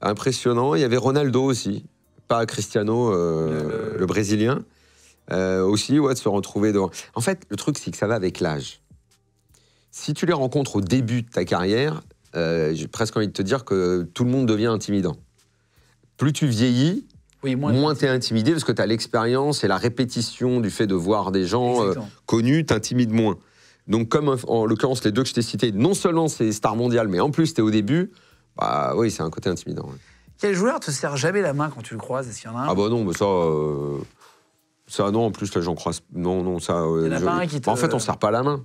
impressionnant. Il y avait Ronaldo aussi, pas Cristiano, le... Brésilien. aussi, ouais, de se retrouver devant. En fait, le truc, c'est que ça va avec l'âge. Si tu les rencontres au début de ta carrière, euh, j'ai presque envie de te dire que tout le monde devient intimidant. Plus tu vieillis, moins, tu es intimidé parce que tu as l'expérience et la répétition du fait de voir des gens euh, connus t'intimide moins. Donc, comme en l'occurrence les deux que je t'ai cités, non seulement c'est star mondial, mais en plus tu es au début, bah oui, c'est un côté intimidant. Quel joueur te sert jamais la main quand tu le croises Est-ce qu'il y en a un Ah bah non, ça. Euh, ça, non, en plus, là, j'en croise. Non, non, ça. en qui te... En fait, on ne sert pas la main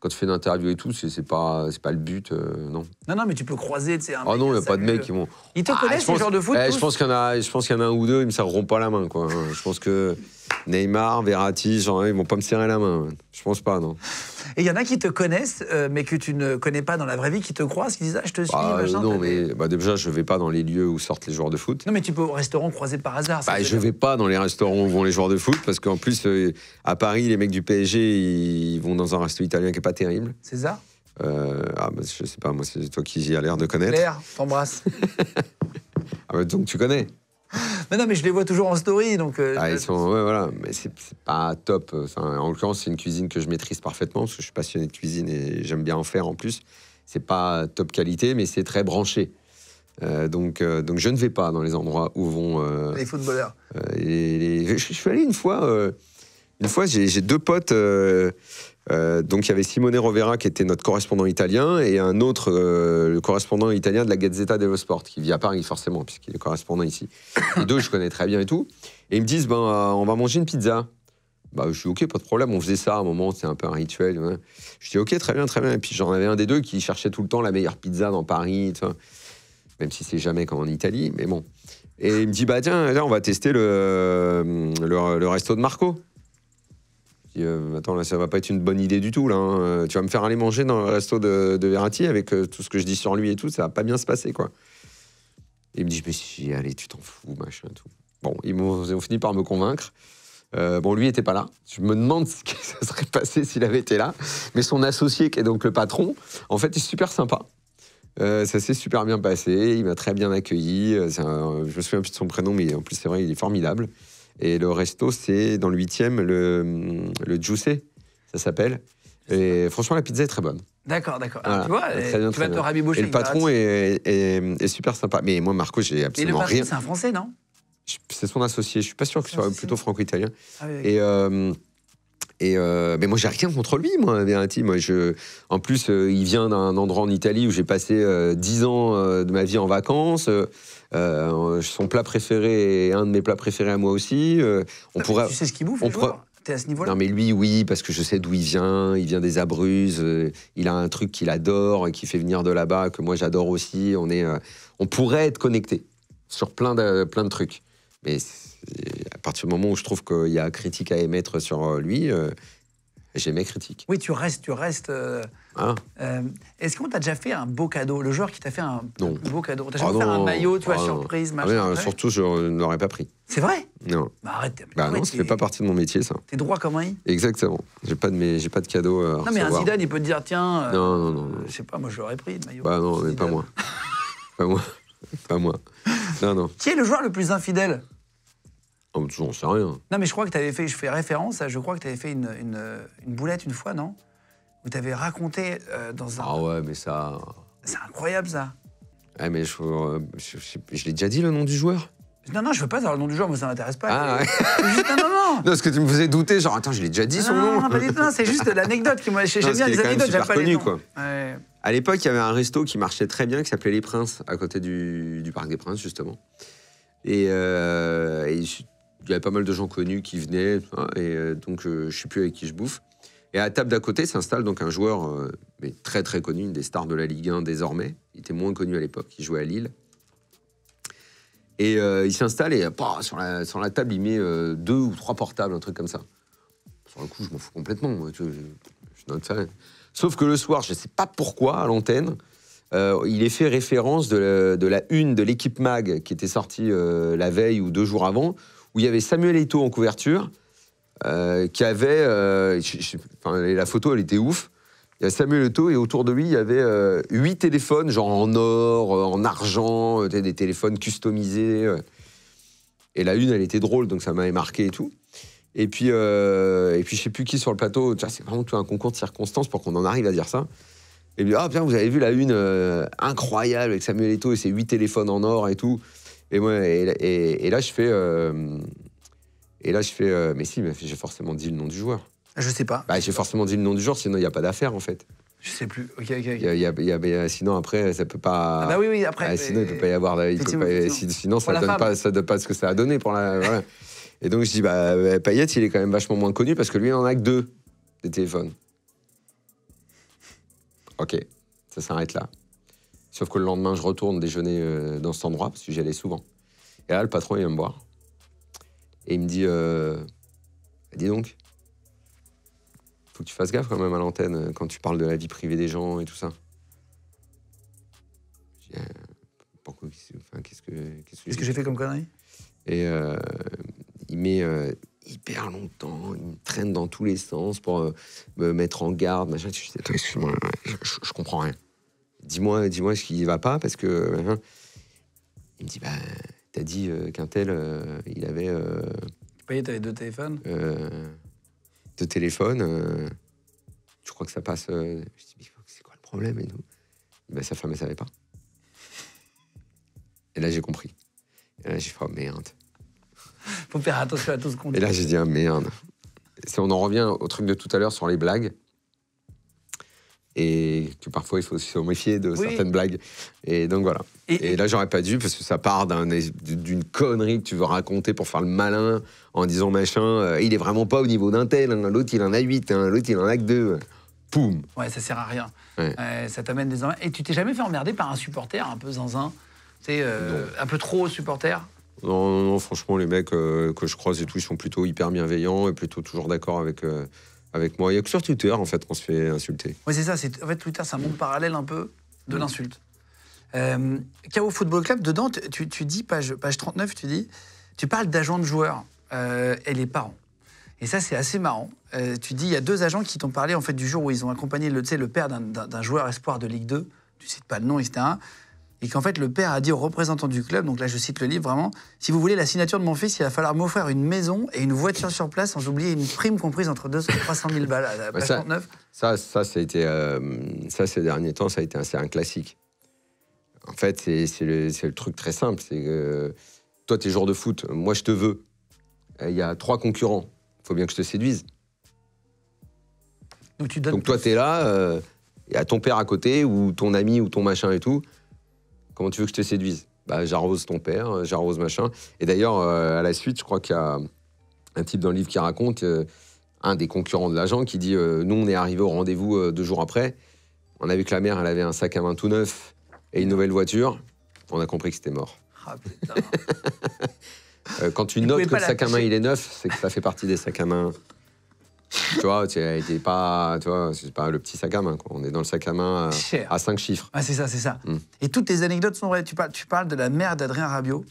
quand tu fais une interview et tout, c'est pas, pas le but, euh, non. Non, non, mais tu peux croiser, tu sais. Ah non, il n'y a pas de mecs qui vont. Ils te ah, connaissent, ce genre de foot eh, Je pense qu'il y, en a, y en a un ou deux, ils ne me serreront pas la main, quoi. je pense que. Neymar, Verratti, genre, ils vont pas me serrer la main. Je pense pas, non. Et il y en a qui te connaissent, euh, mais que tu ne connais pas dans la vraie vie, qui te croisent, qui disent Ah, je te suis. Bah, non, mais bah, déjà, je vais pas dans les lieux où sortent les joueurs de foot. Non, mais tu peux au restaurant croiser par hasard. Bah, je vais pas dans les restaurants où vont les joueurs de foot, parce qu'en plus, euh, à Paris, les mecs du PSG, ils vont dans un resto italien qui n'est pas terrible. C'est ça euh, ah, bah, Je sais pas, moi, c'est toi qui as l'air de connaître. Claire, t'embrasse. [laughs] ah, bah, donc tu connais [laughs] mais non, mais je les vois toujours en story, donc. Euh, ah, ils sont, ouais, voilà, mais c'est pas top. Enfin, en l'occurrence, c'est une cuisine que je maîtrise parfaitement parce que je suis passionné de cuisine et j'aime bien en faire en plus. C'est pas top qualité, mais c'est très branché. Euh, donc, euh, donc je ne vais pas dans les endroits où vont les footballeurs. Je, suis allé une fois. une fois, j'ai deux potes euh, donc il y avait Simone Rovera qui était notre correspondant italien et un autre, euh, le correspondant italien de la Gazzetta dello Sport, qui vit à Paris forcément, puisqu'il est correspondant ici. Les deux, je connais très bien et tout. Et ils me disent, ben, euh, on va manger une pizza. Bah, je suis OK, pas de problème, on faisait ça à un moment, c'est un peu un rituel. Je dis OK, très bien, très bien. Et puis j'en avais un des deux qui cherchait tout le temps la meilleure pizza dans Paris, même si c'est jamais comme en Italie, mais bon. Et il me dit, bah, tiens, on va tester le resto de Marco. Puis, euh, attends, là, ça va pas être une bonne idée du tout. Là, hein. euh, Tu vas me faire aller manger dans le resto de, de Verratti avec euh, tout ce que je dis sur lui et tout, ça va pas bien se passer, quoi. il me dit, mais si, allez, tu t'en fous, machin, tout. Bon, ils ont fini par me convaincre. bon, lui n'était pas là. Je me demande ce qui se [laughs] serait passé s'il avait été là. Mais son associé, qui est donc le patron, en fait, est super sympa. ça s'est super bien passé, il m'a très bien accueilli. je me souviens plus de son prénom, mais en plus, c'est vrai, il est formidable. Et le resto, c'est dans le 8 le, le ça s'appelle. Et franchement, la pizza est très bonne. D'accord, d'accord. Ah, tu vois, tu vas te rabiboucher. Et le patron est, super sympa. Mais moi, Marco, j'ai absolument rien. Et le patron, c'est un Français, non C'est son associé. Je suis pas sûr que ce soit plutôt franco-italien. Ah et euh, et euh, mais moi, j'ai rien contre lui, moi, bien Moi, je, en plus, euh, il vient d'un endroit en Italie où j'ai passé dix 10 ans de ma vie en vacances. Euh, son plat préféré est un de mes plats préférés à moi aussi. Euh, on pourra, tu sais ce qu'il bouffe on pourra... T'es à ce niveau-là Non, mais lui, oui, parce que je sais d'où il vient. Il vient des Abruzes. Euh, il a un truc qu'il adore et qui fait venir de là-bas, que moi j'adore aussi. On, est, on pourrait être connecté sur plein de, plein de trucs. Mais à partir du moment où je trouve qu'il y a critique à émettre sur lui, j'ai mes critiques. Oui, tu restes, tu restes. Hein Est-ce qu'on t'a déjà fait un beau cadeau Le joueur qui t'a fait un beau cadeau T'as ah jamais fait un maillot, tu vois, ah surprise, machin. Non, euh, surtout, je ne l'aurais pas pris. C'est vrai Non. Bah arrête. Bah non, ça fait pas partie de mon métier, ça. T'es droit comme un i Exactement. J'ai pas de j'ai pas de cadeau. non, mais un Zidane, il peut te dire, tiens. non, non, non, Je sais pas, moi, je l'aurais pris le maillot. Bah non, mais pas moi. pas moi. Pas moi. [laughs] Non, non. Qui est le joueur le plus infidèle Oh, on sait rien. Non, mais je crois que tu avais fait, je fais référence à, je crois que tu avais fait une, une, une, boulette une fois, non Où tu avais raconté euh, dans un. Ah ouais, mais ça. C'est incroyable ça. Ouais, eh, mais euh, je, je, l'ai déjà dit le nom du joueur Non, non, je veux pas savoir le nom du joueur, moi ça m'intéresse pas. Ah, ouais. [laughs] juste, non, non, [laughs] non. parce que tu me faisais douter, genre, attends, je l'ai déjà dit son nom. Non, pas du tout, c'est juste l'anecdote qui m'a. J'aime bien les anecdotes, j'aime pas connu, les noms. quoi. À l'époque, il y avait un resto qui marchait très bien, qui s'appelait Les Princes, à côté du, du Parc des Princes, justement. Et, euh, et il y avait pas mal de gens connus qui venaient, hein, et euh, donc euh, je sais plus avec qui je bouffe. Et à la table d'à côté s'installe donc un joueur euh, mais très très connu, une des stars de la Ligue 1 désormais. Il était moins connu à l'époque, il jouait à Lille. Et il s'installe et bah, sur, la, sur, la, table, il met deux ou trois portables, un truc comme ça. Sur le coup, je m'en fous complètement. Moi, tu Sauf que le soir, je ne sais pas pourquoi, à l'antenne, il est fait référence de de la une de l'équipe MAG qui était sortie la veille ou deux jours avant, où il y avait Samuel Eto'o en couverture, euh, qui avait. Euh, enfin, la photo, elle était ouf. Il y avait Samuel Eto'o et autour de lui, il y avait euh, huit téléphones, genre en or, en argent, des téléphones customisés. Et la une, elle était drôle, donc ça m'avait marqué et tout. Et puis, et puis je sais plus qui sur le plateau. C'est vraiment tout un concours de circonstances pour qu'on en arrive à dire ça. Et puis, ah, bien vous avez vu la une incroyable avec Samuel Eto'o et ses huit téléphones en or et tout. Et, moi, et, là, je fais. Euh, et là, je fais. Euh, mais si, j'ai forcément dit le nom du joueur. Ah, je sais pas. Bah, j'ai forcément dit le nom du joueur, sinon il n'y a pas d'affaire, en fait. Je sais plus. Ok, ok. y a, sinon, après, ça peut pas. Ah bah oui, oui, après. Ah, sinon, il peut pas y avoir. sinon, ça ne donne, pas, pas ce que ça a donné pour la. Et donc, je dis, bah, euh, Payet, il est quand même vachement moins connu parce que lui, il en a que deux des téléphones. Ok, ça s'arrête là. Sauf que le lendemain, je retourne déjeuner euh, dans cet endroit, parce que j'y allais souvent. Et là, le patron, il vient me voir. Et il me dit euh, Dis donc, faut que tu fasses gaffe quand même à l'antenne euh, quand tu parles de la vie privée des gens et tout ça. Je dis, Qu'est-ce que, j'ai fait comme connerie Et il met hyper longtemps, il me traîne dans tous les sens pour me mettre en garde, Je je, je comprends rien dis-moi dis ce qui ne va pas, parce que. Hein. Il me dit, bah, t'as dit euh, qu'un tel, euh, il avait. Euh, oui, t'avais deux téléphones Deux téléphones. je crois que ça passe. je dis, Mais c'est quoi le problème et Ben, sa femme, elle savait pas. Et là, j'ai compris. Et là, j'ai fait, oh merde. Faut faire attention à tout ce qu'on dit. Et là, j'ai dit, ah, merde. on en revient au truc de tout à l'heure sur les blagues et que parfois il faut se méfier de certaines blagues. Et donc voilà. Et, là, j'aurais pas dû parce que ça part d'une connerie que tu veux raconter pour faire le malin en disant machin, euh, il est vraiment pas au niveau d'un tel, l'autre il en a 8, l'autre il en a que 2. Poum Ouais, ça sert à rien. ça t'amène des Et tu t'es jamais fait emmerder par un supporter un peu zinzin C'est euh, un peu trop supporter non, non, non, franchement, les mecs euh, que je croise et tout, ils sont plutôt hyper bienveillants et plutôt toujours d'accord avec avec moi. Il n'y a que sur Twitter, en fait, qu'on se fait insulter. Oui, c'est ça. En fait, Twitter, c'est un monde parallèle un peu de l'insulte. Euh, KO Football Club, dedans, tu, dis, page, page 39, tu dis, tu parles d'agents de joueurs euh, et les parents. Et ça, c'est assez marrant. Euh, tu dis, il y a deux agents qui t'ont parlé en fait du jour où ils ont accompagné le, le père d'un joueur espoir de Ligue 2, tu cites pas le nom, etc et qu'en fait le père a dit aux représentants du club, donc là je cite le livre vraiment, si vous voulez la signature de mon fils, il va falloir m'offrir une maison et une voiture sur place, sans oublier une prime comprise entre 200 et 300 000 balles à la ça, Ça, ça, a été, euh, ça, ces derniers temps, ça a été un, un classique. En fait, c'est le, le, truc très simple, c'est que euh, toi, t'es joueur de foot, moi, je te veux. Euh, il y a trois concurrents, il faut bien que je te séduise. Donc, tu toi, t'es là, il y a ton père à côté, ou ton ami, ou ton machin et tout. Comment tu veux que je te séduise bah, J'arrose ton père, euh, j'arrose machin. Et d'ailleurs, euh, à la suite, je crois qu'il y a un type dans le livre qui raconte, euh, un des concurrents de l'agent, qui dit Nous, on est arrivé au rendez-vous deux jours après. On a vu que la mère, elle avait un sac à main tout neuf et une nouvelle voiture. On a compris que c'était mort. Ah putain [laughs] Quand tu notes que le sac à main, il est neuf, c'est que ça fait partie des sacs à main [laughs] tu vois, t'es pas, tu c'est pas le petit sac à main. On est dans le sac à main euh, à, 5 cinq chiffres. Ah, c'est ça, c'est ça. Mm. Et toutes tes anecdotes sont vraies. Tu parles, tu parles de la mère d'Adrien Rabiot,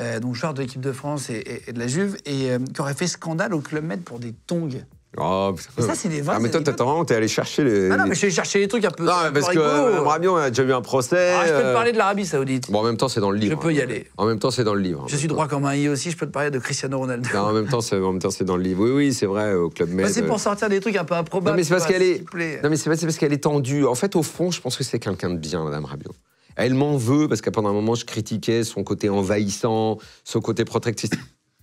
euh, donc joueur de l'équipe de France et, de la Juve, et euh, qui aurait fait scandale au Club Med pour des tongs. Oh, Ça, c'est des vagues. – Ah, mais toi, t'es vraiment, allé chercher les. Ah non, mais j'ai cherché les trucs un peu. Non, mais parce que Rabion a déjà eu un procès. Ah, je peux te euh, parler de l'Arabie Saoudite. Bon, en même temps, c'est dans le livre. Je peux y aller. En même temps, c'est dans le livre. Je suis droit comme un i aussi, je peux te parler de Cristiano Ronaldo. Non, en même temps, c'est, en même temps, c'est dans le livre. Oui, oui, c'est vrai, au Club Med. Bah, c'est pour euh. sortir des trucs un peu improbables. Non, mais c'est parce qu'elle est. Non, mais c'est parce qu'elle est tendue. En fait, au fond, je pense que c'est quelqu'un de bien, Madame Rabiot. Elle m'en veut parce qu'à pendant un moment, je critiquais son côté envahissant, son côté protectiste.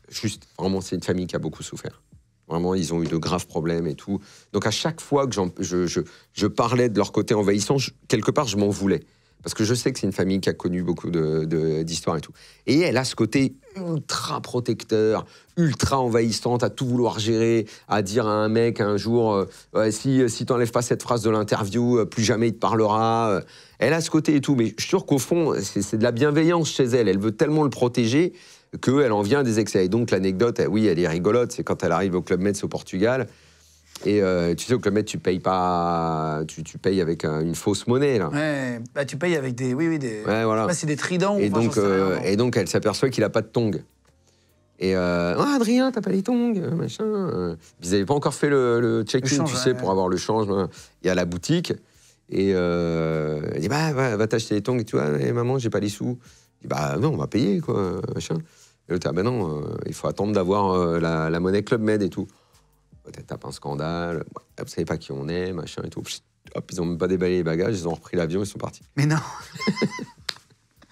Juste, vraiment, c'est une famille qui a beaucoup souffert. Vraiment, ils ont eu de graves problèmes et tout. Donc à chaque fois que je, parlais de leur côté envahissant, quelque part, je m'en voulais. Parce que je sais que c'est une famille qui a connu beaucoup d'histoires de, et tout. Et elle a ce côté ultra protecteur, ultra envahissante, à tout vouloir gérer, à dire à un mec un jour, euh, si, tu n'enlèves pas cette phrase de l'interview, euh, plus jamais il te parlera. Euh. Elle a ce côté et tout. Mais je suis sûr qu'au fond, c'est de la bienveillance chez elle. Elle veut tellement le protéger qu'elle en vient des excès. Et donc l'anecdote, eh oui, elle est rigolote, c'est quand elle arrive au Club Metz au Portugal. Et euh, tu sais, au Club Med, tu payes pas. Tu, payes avec une fausse monnaie, là. Ouais, bah, tu payes avec des. Oui, oui, des. Ouais, voilà. c'est des tridents et, donc, euh, hein. et donc, elle s'aperçoit qu'il a pas de tongs. Et. Euh, ah, Adrien, t'as pas les tongs, machin. Ils avaient pas encore fait le, check-in, tu sais, pour avoir le change. Il y a la boutique. Et elle dit, bah, va, t'acheter les tongs. Et tu vois, eh, maman, j'ai pas les sous. bah, non, on va payer, quoi, machin. Et ben il faut attendre d'avoir euh, la, monnaie Club Med et tout. Peut-être tape un scandale, vous savez pas qui on est, machin et tout. hop, ils ont même pas déballé les bagages, ils ont repris l'avion, ils sont partis. Mais non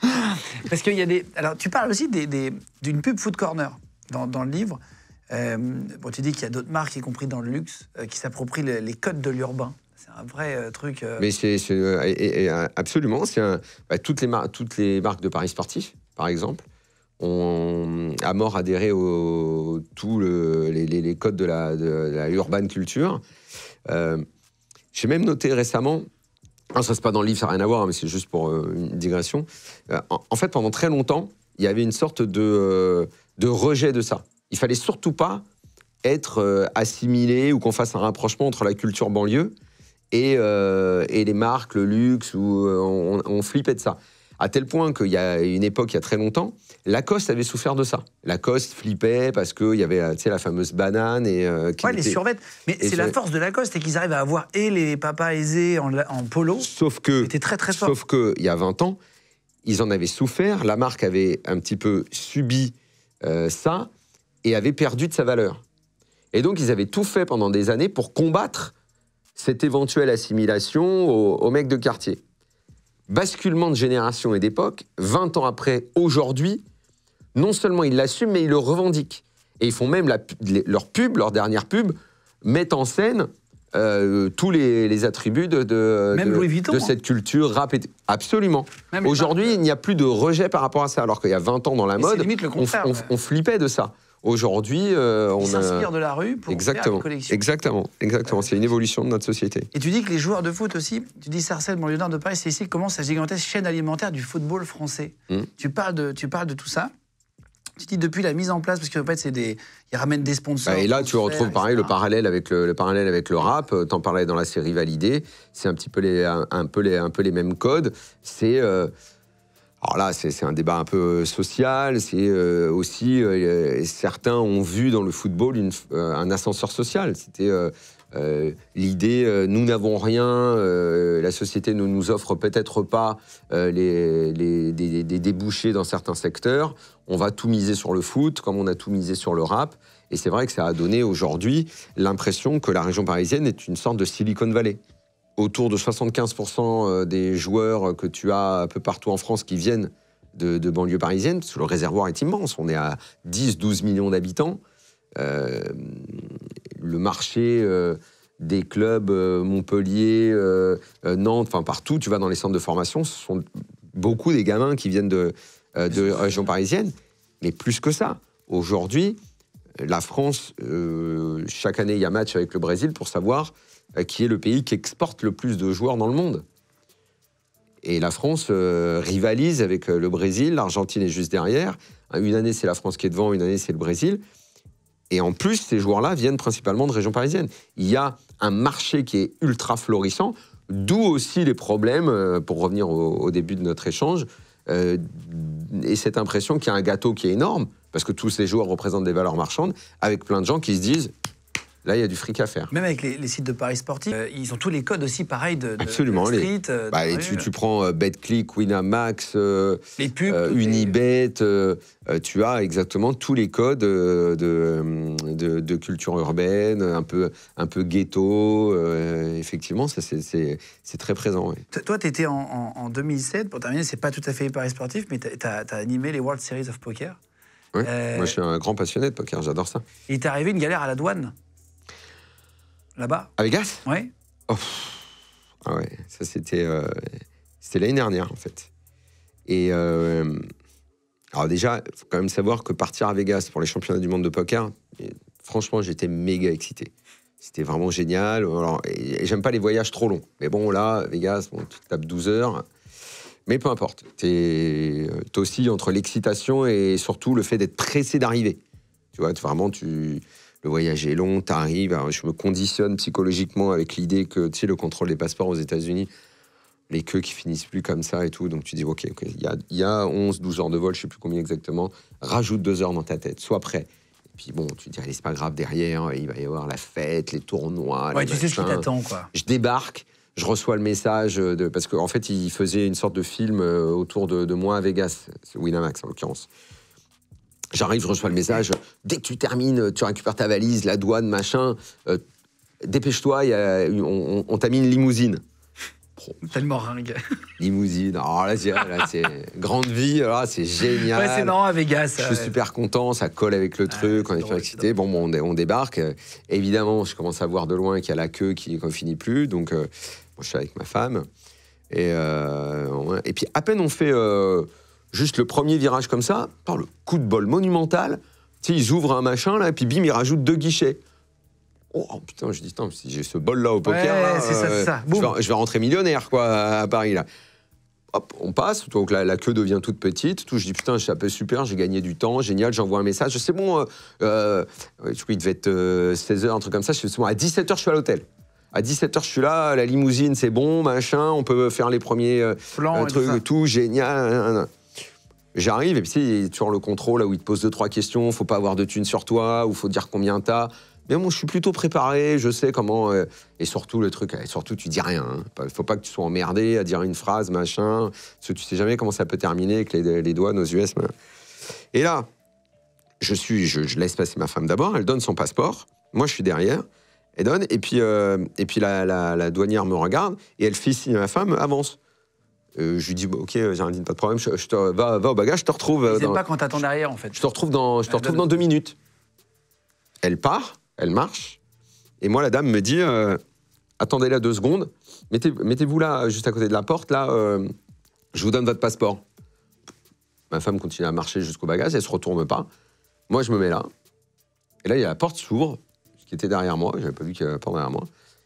[laughs] Parce qu'il y a des. Alors, tu parles aussi d'une pub Food Corner dans, le livre. Euh, bon, tu dis qu'il y a d'autres marques, y compris dans le luxe, qui s'approprient les, codes de l'urbain. C'est un vrai truc. Mais c'est, absolument, c'est bah, toutes, les toutes les marques de Paris sportif, par exemple, ont à mort adhéré au tous les, codes de la, culture. Euh, j'ai même noté récemment, ça c'est pas dans le livre, ça n'a rien à voir, hein, mais c'est juste pour euh, une digression. Euh, en, fait, pendant très longtemps, il y avait une sorte de, de rejet de ça. Il fallait surtout pas être assimilé ou qu'on fasse un rapprochement entre la culture banlieue et, les marques, le luxe, ou on, flipait de ça. À tel point qu'il y a une époque, il y a très longtemps, Lacoste avait souffert de ça. Lacoste flippait parce qu'il y avait la fameuse banane et. Euh, les survêtements. Mais c'est la force de Lacoste, c'est qu'ils arrivent à avoir et les papas aisés en, polo. Sauf que. très très qu'il y a 20 ans, ils en avaient souffert. La marque avait un petit peu subi euh, ça et avait perdu de sa valeur. Et donc, ils avaient tout fait pendant des années pour combattre cette éventuelle assimilation aux mecs de quartier basculement de génération et d'époque, 20 ans après, aujourd'hui, non seulement ils l'assument, mais ils le revendiquent. Et ils font même leur pub, leur dernière pub, mettent en scène euh, tous les, attributs de, hein. cette culture rap. Absolument. Aujourd'hui, il n'y a plus de rejet par rapport à ça, alors qu'il y a 20 ans dans la mode, on, on, on, flippait de ça. Aujourd'hui, euh, on s'inspire de la rue pour exactement, faire des collections. Exactement, exactement. C'est une évolution de notre société. Et tu dis que les joueurs de foot aussi, tu dis Sarcelles, Léonard de Paris, c'est ici que commence la gigantesque chaîne alimentaire du football français. Hmm. Tu, parles de, tu parles de tout ça. Tu dis depuis la mise en place, parce qu'en fait, c'est des, ils ramènent des sponsors. Bah, et là, tu retrouves pareil le parallèle avec le, parallèle avec le rap. Euh, t'en parlais dans la série Validé. C'est un petit peu les, un, peu les, un peu les mêmes codes. C'est euh, alors là, c'est un débat un peu euh, social. C'est euh, aussi euh, certains ont vu dans le football un ascenseur social. C'était l'idée nous n'avons rien, la société ne nous offre peut-être pas des, débouchés dans certains secteurs. On va tout miser sur le foot, comme on a tout misé sur le rap. Et c'est vrai que ça a donné aujourd'hui l'impression que la région parisienne est une sorte de Silicon Valley autour de 75% euh, des joueurs que tu as un peu partout en France qui viennent de, banlieues parisiennes, parisienne, parce que le réservoir est immense, on est à 10-12 millions d'habitants. Euh, le marché euh, des clubs Montpellier, Nantes, enfin partout, tu vas dans les centres de formation, ce sont beaucoup des gamins qui viennent de, de région parisienne, mais plus que ça. Aujourd'hui, la France, chaque année, il y a match avec le Brésil pour savoir euh, qui est le pays qui exporte le plus de joueurs dans le monde. Et la France euh, rivalise avec euh, le Brésil, l'Argentine est juste derrière. Hein, une année, c'est la France qui est devant, une année, c'est le Brésil. Et en plus, ces joueurs-là viennent principalement de régions parisiennes. Il y a un marché qui est ultra florissant, d'où aussi les problèmes, pour revenir au, début de notre échange, et cette impression qu'il y a un gâteau qui est énorme, parce que tous ces joueurs représentent des valeurs marchandes, avec plein de gens qui se disent Là, il y a du fric à faire. Même avec les, sites de paris Sportif, euh, ils ont tous les codes aussi pareils de, de, Absolument, Les... Euh, bah, tu, prends euh, BetClick, Winamax, les pubs, Unibet, tu as exactement tous les codes de, de, culture urbaine, un peu, un peu ghetto. effectivement, ça, c'est très présent. Toi, tu étais en, 2007, pour terminer, c'est pas tout à fait paris Sportif, mais tu as, animé les World Series of Poker. Oui. Moi, je suis un grand passionné de poker, j'adore ça. Il t'est arrivé une galère à la douane là-bas. À Vegas Oui. Oh. Ah ouais, ça c'était euh, c'était l'année dernière en fait. Et euh, alors déjà, faut quand même savoir que partir à Vegas pour les championnats du monde de poker, franchement, j'étais méga excité. C'était vraiment génial. Alors, j'aime pas les voyages trop longs. Mais bon, là, Vegas, bon, tu tapes 12 heures. Mais peu importe. T'es euh, aussi entre l'excitation et surtout le fait d'être pressé d'arriver. Tu vois, vraiment, tu le voyage est long, t'arrives. Je me conditionne psychologiquement avec l'idée que, tu sais, le contrôle des passeports aux États-Unis, les queues qui finissent plus comme ça et tout. Donc tu dis, OK, il y, a, 11, 12 heures de vol, je sais plus combien exactement. Rajoute deux heures dans ta tête, sois prêt. Et puis bon, tu te dis, c'est pas grave, derrière, il va y avoir la fête, les tournois. Ouais, tu sais ce qui t'attend, quoi. Je débarque, je reçois le message, de, parce qu'en fait, il faisait une sorte de film euh, autour de, de moi à Vegas, Winamax en l'occurrence. J'arrive, je reçois le message. Dès que tu termines, tu récupères ta valise, la douane, machin. Euh, dépêche-toi, euh, on, on, t'a une limousine. Tellement ringue. Limousine. Alors oh, là, c'est grande vie. c'est génial. c'est marrant à Vegas. Je suis super content. Ça colle avec le truc. on est super excité. Bon, bon, on, débarque. Évidemment, je commence à voir de loin qu'il y a la queue qui ne finit plus. Donc, euh, je suis avec ma femme. Et, et puis, à peine on fait juste le premier virage comme ça, par le coup de bol monumental, ils ouvrent un machin là, et puis bim, ils rajoutent deux guichets. Oh, oh putain, je dis, si j'ai ce bol là au poker, euh, Je, vais, rentrer millionnaire quoi à Paris là. Hop, on passe, donc la, queue devient toute petite, tout, je dis putain, ça peut super, j'ai gagné du temps, génial, j'envoie un message, c'est bon, euh, euh il devait être 16h, euh, un truc comme ça, c'est bon, à 17h je suis à l'hôtel. À 17h, je suis là, la limousine, c'est bon, machin, on peut faire les premiers trucs, tout, génial. J'arrive et puis tu toujours le contrôle, là où il te pose deux, trois questions, faut pas avoir de thunes sur toi, ou faut dire combien t'as. Mais moi, je suis plutôt préparé, je sais comment. Euh, et surtout, le truc, surtout, tu dis rien. Hein. Faut pas que tu sois emmerdé à dire une phrase, machin. Parce que tu sais jamais comment ça peut terminer avec les, douanes aux US. Et là, je, suis, je, laisse passer ma femme d'abord, elle donne son passeport. Moi, je suis derrière. Elle donne. Et puis, euh, et puis la, douanière me regarde et elle fait signe ma femme avance. Euh, je lui dis, bon, bah, ok, euh, Géraldine, pas de problème, je, te, va, va, au bagage, je te retrouve. Euh, dans, pas quand t'attends derrière, en fait. Je te retrouve dans, je te retrouve bah, dans deux minutes. Elle part, elle marche, et moi, la dame me dit, attendez là deux secondes, mettez, mettez-vous là, juste à côté de la porte, là, je vous donne votre passeport. Ma femme continue à marcher jusqu'au bagage, elle se retourne pas. Moi, je me mets là. Et là, il y a la porte s'ouvre, ce qui était derrière moi, j'avais pas vu qu'il y avait la porte derrière moi.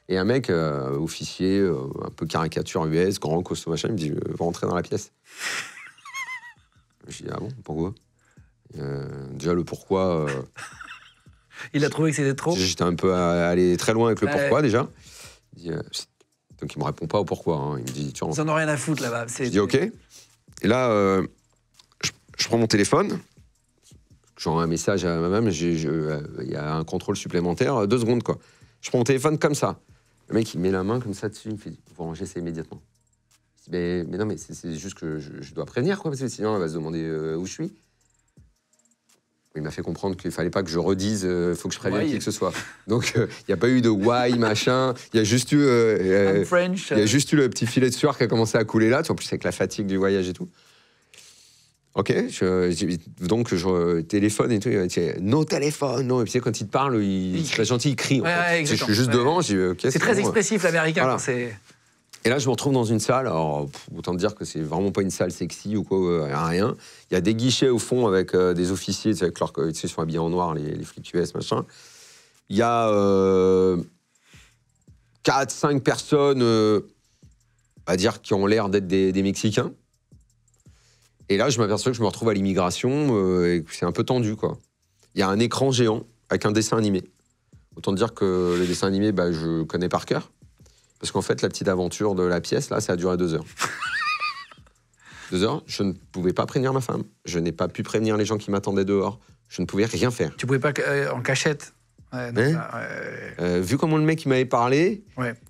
Et un mec, euh, officier, euh, un peu caricature US, grand, costaud, machin, il me dit Je veux rentrer dans la pièce. je dis Ah bon, pourquoi euh, Déjà, le pourquoi. il a trouvé que c'était trop J'étais un peu allé très loin avec le pourquoi déjà. donc il me répond pas au pourquoi. Hein. Il me dit Tu rentres. en as rien à foutre là-bas. Je dis Ok. Et là, je, prends mon téléphone j'envoie un message à ma mère. il y a un contrôle supplémentaire, deux secondes quoi. Je prends mon téléphone comme ça. Le mec, il met la main comme ça dessus, il me fait Vous rangez ça immédiatement. Je dis, mais, non, mais c'est juste que je, dois prévenir, quoi, parce que sinon, elle va se demander euh, où je suis. Il m'a fait comprendre qu'il fallait pas que je redise, il euh, faut que je prévienne qui que ce soit. Donc euh, il n'y a pas eu de why machin. Il y a juste eu, il y a juste eu le petit filet de sueur qui a commencé à couler là. En plus avec la fatigue du voyage et tout. Ok, donc je téléphone et tout. non, téléphone, non. Et puis quand il te parle, il, est très gentil, il crie. je suis juste ouais. devant. ok, c'est très expressif, l'américain. Et là, je me retrouve dans une salle. Alors, autant dire que c'est vraiment pas une salle sexy ou quoi, euh, rien. Il y a des guichets au fond avec euh, des officiers, avec leur, euh, ils sont habillés en noir, les, les flics US, machin. Il y a euh, 4-5 personnes, à dire, qui ont l'air d'être des Mexicains. Et là, je m'aperçois que je me retrouve à l'immigration euh, et que c'est un peu tendu, quoi. Il y a un écran géant avec un dessin animé. Autant dire que le dessin animé, bah, je connais par cœur. Parce qu'en fait, la petite aventure de la pièce, là, ça a duré deux heures. [laughs] deux heures, je ne pouvais pas prévenir ma femme. Je n'ai pas pu prévenir les gens qui m'attendaient dehors. Je ne pouvais rien faire. Tu pouvais pas euh, en cachette Hein euh, vu comment le mec il m'avait parlé.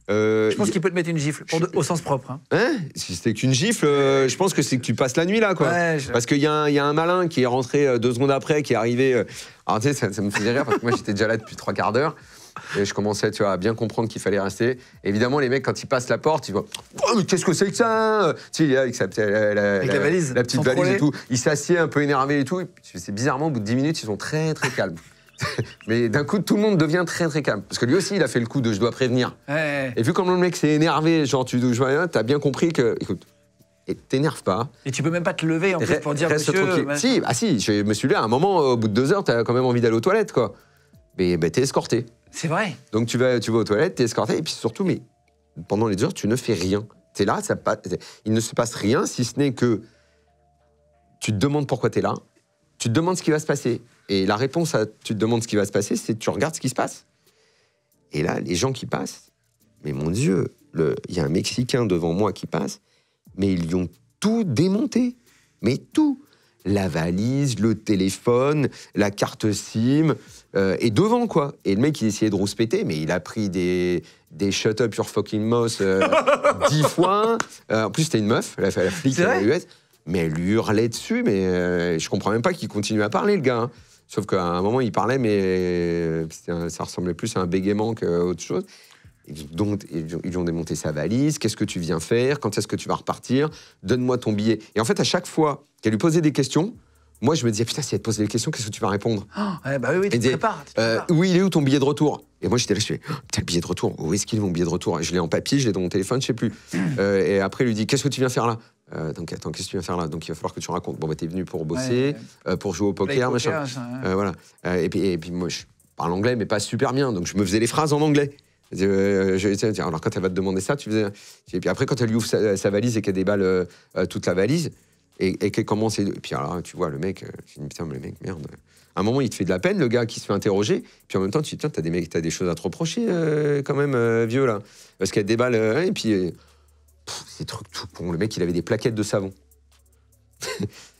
Euh, je pense qu'il peut te mettre une gifle, au sens propre. Hein. Hein si c'était qu'une gifle, euh, je pense que c'est que tu passes la nuit là, quoi. Parce qu'il y, a un malin qui est rentré deux secondes après, qui est arrivé. Alors tu sais, ça, me faisait rire parce que moi j'étais déjà là depuis trois quarts d'heure. Et je commençais tu vois, à bien comprendre qu'il fallait rester. Évidemment, les mecs, quand ils passent la porte, ils vont oh, qu'est-ce que c'est que ça Tu sais, avec, sa, la, petite valise et tout. Ils s'assied un peu énervé et tout. C'est bizarrement, au bout de dix minutes, ils sont très, très calmes. [laughs] Mais d'un coup, tout le monde devient très très calme. Parce que lui aussi, il a fait le coup de je dois prévenir. Et vu comme le mec s'est énervé, genre tu t'as bien compris que, écoute, et t'énerve pas. Et tu peux même pas te lever en plus pour dire monsieur. Si, ah si, je me suis levé à un moment, au bout de deux heures, t'as quand même envie d'aller aux toilettes, quoi. Mais bah, t'es escorté. C'est vrai. Donc tu vas, tu vas aux toilettes, t'es escorté, et puis surtout, mais pendant les deux heures, tu ne fais rien. T'es là, ça il ne se passe rien, si ce n'est que tu te demandes pourquoi t'es là, tu te demandes ce qui va se passer. Et la réponse à tu te demandes ce qui va se passer, c'est tu regardes ce qui se passe. Et là, les gens qui passent, mais mon Dieu, il y a un Mexicain devant moi qui passe, mais ils lui ont tout démonté. Mais tout. La valise, le téléphone, la carte SIM, euh, et devant quoi. Et le mec, il essayait de rouspéter, mais il a pris des, des shut up your fucking moss euh, [laughs] dix fois. Euh, en plus, c'était une meuf, la, la flic à la US. Mais elle lui hurlait dessus, mais je comprends même pas qu'il continue à parler, le gars. Hein. Sauf qu'à un moment, il parlait, mais euh, ça ressemblait plus à un bégaiement qu'à autre chose. Donc, ils ont démonté sa valise. Qu'est-ce que tu viens faire Quand est-ce que tu vas repartir Donne-moi ton billet. Et en fait, à chaque fois qu'elle lui posait des questions, moi, je me disais, putain, si elle te posait des questions, qu'est-ce que tu vas répondre oh, ouais, bah oui, tu, te euh, il est où ton billet de retour Et moi, j'étais là, je suis, oh, putain, le billet de retour, où est-ce qu'il est mon billet de retour Je l'ai en papier, je l'ai dans mon téléphone, je sais plus. [clears throat] Euh, et après, il lui dit, qu'est-ce que tu viens faire là euh, donc, attends, qu'est-ce que tu vas faire là Donc, il va falloir que tu racontes. Bon, bah, t'es venu pour bosser, euh, pour jouer au poker, machin. Euh, voilà. et, puis, et puis, moi, je parle anglais, mais pas super bien. Donc, je me faisais les phrases en anglais. alors, quand elle va te demander ça, tu faisais. Et puis après, quand elle lui ouvre sa, valise et qu'elle déballe toute la valise, et, qu'elle commence. Et, puis, alors, hein, tu vois, le mec, je dis, putain, mais le mec, merde. À un moment, il te fait de la peine, le gars qui se fait interroger. Puis en même temps, tu te dis, tiens, t'as des, as des choses à te reprocher, quand même, vieux, là. Parce qu'elle déballe, et puis ces trucs tout cons. Le mec, il avait des plaquettes de savon.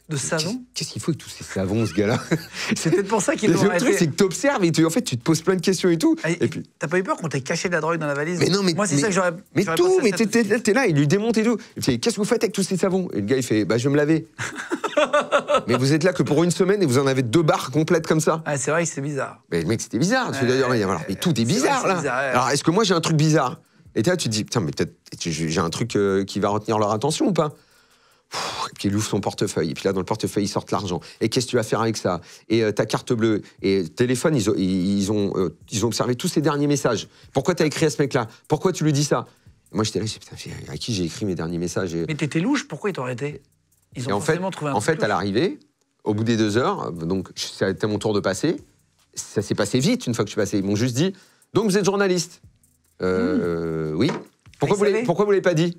De savon Qu'est-ce qu'il faut avec tous ces savons, ce gars-là [laughs] C'est peut-être pour ça qu'il Le truc, c'est que t'observes et tu, en fait, tu te poses plein de questions et tout. Ah, et, t'as pas eu peur qu'on t'ait caché de la drogue dans la valise Mais non, mais moi, c'est ça que j'aurais. Mais tout, mais t'es là, il lui démonte et tout. Qu'est-ce que vous faites avec tous ces savons Et le gars, il fait, bah, je vais me laver. [laughs] mais vous êtes là que pour une semaine et vous en avez deux barres complètes comme ça. Ah, c'est vrai que c'est bizarre. Mais le mec, c'était bizarre. D'ailleurs, mais euh, tout est bizarre là. Alors, est-ce que moi, j'ai un truc bizarre et là, tu te dis, putain, mais peut-être j'ai un truc euh, qui va retenir leur attention ou pas et puis il ouvre son portefeuille. Et puis là, dans le portefeuille, ils sortent l'argent. Et qu'est-ce que tu vas faire avec ça Et euh, ta carte bleue et téléphone, euh, ils, ont, observé tous ces derniers messages. Pourquoi tu as écrit à ce mec-là Pourquoi tu lui dis ça Moi, j'étais là, putain, à qui j'ai écrit mes derniers messages et... Mais t'étais louche, pourquoi ils t'ont arrêté Ils ont en fait, trouvé un En fait, à l'arrivée, au bout des deux heures, donc ça a mon tour de passer, ça s'est passé vite une fois que je suis passé. Ils m'ont juste dit Donc vous êtes journaliste euh, hmm. Oui. Pourquoi vous, ne l'avez pas dit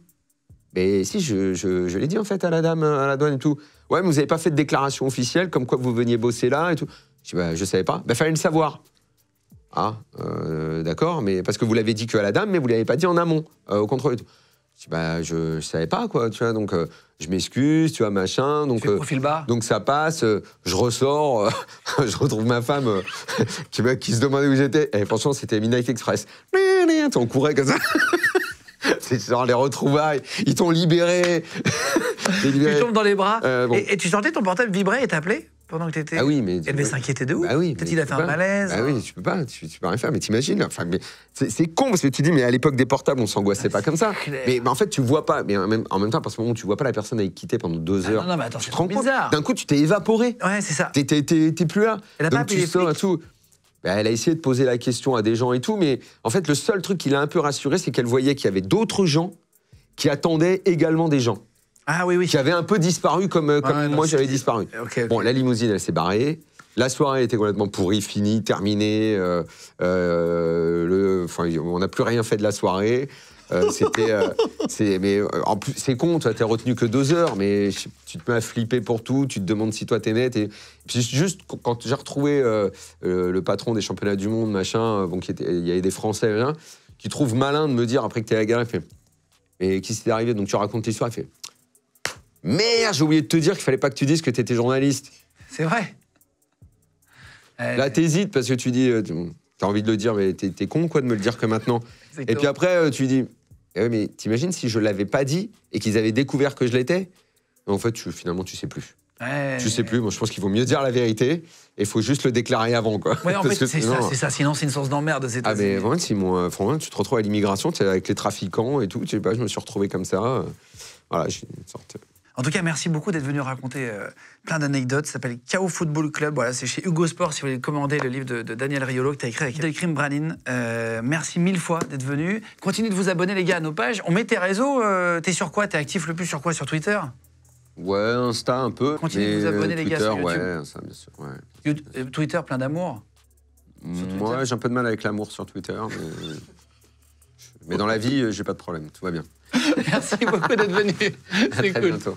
Mais si, je, l'ai dit en fait à la dame, à la douane et tout. Ouais, mais vous n'avez pas fait de déclaration officielle comme quoi vous veniez bosser là et tout. Je bah, je savais pas. Bah, fallait le savoir. Ah, euh, d'accord, mais parce que vous l'avez dit que à la dame, mais vous ne l'avez pas dit en amont, euh, au contrôle. Je dis, bah, je, je savais pas, quoi, tu vois, donc... Euh, je m'excuse, tu vois, machin. Donc, tu euh, bas. donc ça passe, euh, je ressors, euh, [laughs] je retrouve ma femme qui, [laughs] qui, se demandait où j'étais. Et eh, franchement, c'était Midnight Express. On courait comme ça. [laughs] C'est genre les retrouvailles, ils t'ont libéré. Tu tombes dans les bras. Et, et, tu sentais ton portable vibrer et t'appeler pendant que ah tu étais. Elle devait s'inquiéter de où bah Peut-être il a fait un malaise. Ah oui, tu peux pas, tu, tu peux rien faire. Mais t'imagines enfin, C'est con parce que tu dis, mais à l'époque des portables, on s'angoissait pas comme ça. [laughs] Mais, en fait, tu vois pas. Mais en même, en même temps, parce ce moment où tu vois pas la personne avec qui t'es pendant deux ah heures. non, non, mais attends, c'est bizarre. D'un coup, tu t'es évaporé. Ouais, c'est ça. T'es plus là. Elle a pas tu sors tout. Bah, elle a essayé de poser la question à des gens et tout, mais en fait, le seul truc qui l'a un peu rassuré, c'est qu'elle voyait qu'il y avait d'autres gens qui attendaient également des gens. Ah oui, oui. Qui un peu disparu comme, euh, moi j'avais disparu. Bon, la limousine, elle s'est barrée. La soirée était complètement pourrie, finie, terminée. Euh, euh on n'a plus rien fait de la soirée. Euh, c'était, [laughs] c'est, mais en plus, c'est con, toi, t'es retenu que deux heures, mais tu te mets à flipper pour tout, tu te demandes si toi t'es net. Et, puis juste quand j'ai retrouvé le patron des championnats du monde, machin, bon, il y avait des Français, rien, qui trouve malin de me dire après que t'es à la il fait, mais qui s'est arrivé Donc tu racontes l'histoire, il fait, Merde, j'ai oublié de te dire qu'il fallait pas que tu dises que tu étais journaliste. C'est vrai. Là euh, Là, t'hésites parce que tu dis. Euh, tu as envie de le dire, mais t'es con quoi de me le dire que maintenant. Et puis après, euh, tu dis. Eh mais t'imagines si je l'avais pas dit et qu'ils avaient découvert que je l'étais En fait, tu, finalement, tu sais plus. tu sais plus, moi je pense qu'il vaut mieux dire la vérité et il faut juste le déclarer avant. Quoi. Ouais, en [laughs] fait, c'est ça, sinon c'est une source d'emmerde. Ah, mais vraiment, si moi, tu te retrouves à l'immigration, avec les trafiquants et tout, sais pas, je me suis retrouvé comme ça. Voilà, j'ai une sorte. En tout cas, merci beaucoup d'être venu raconter euh, plein d'anecdotes. Ça s'appelle Chaos Football Club. Voilà, c'est chez Hugo Sport si vous voulez commander le livre de, Daniel Riolo que tu as écrit avec Delcrim Branin. Euh, merci mille fois d'être venu. Continuez de vous abonner, les gars, à nos pages. On met tes réseaux. Tu euh, t'es sur quoi T'es actif le plus sur quoi Sur Twitter Ouais, Insta un peu. Continuez de vous abonner, les gars, sur YouTube. Ouais, bien sûr, Twitter, plein d'amour. Moi, j'ai un peu de mal avec l'amour sur Twitter. Mais, dans la vie, j'ai pas de problème. Tout va bien. [laughs] merci beaucoup d'être venu. C'est cool. Bientôt.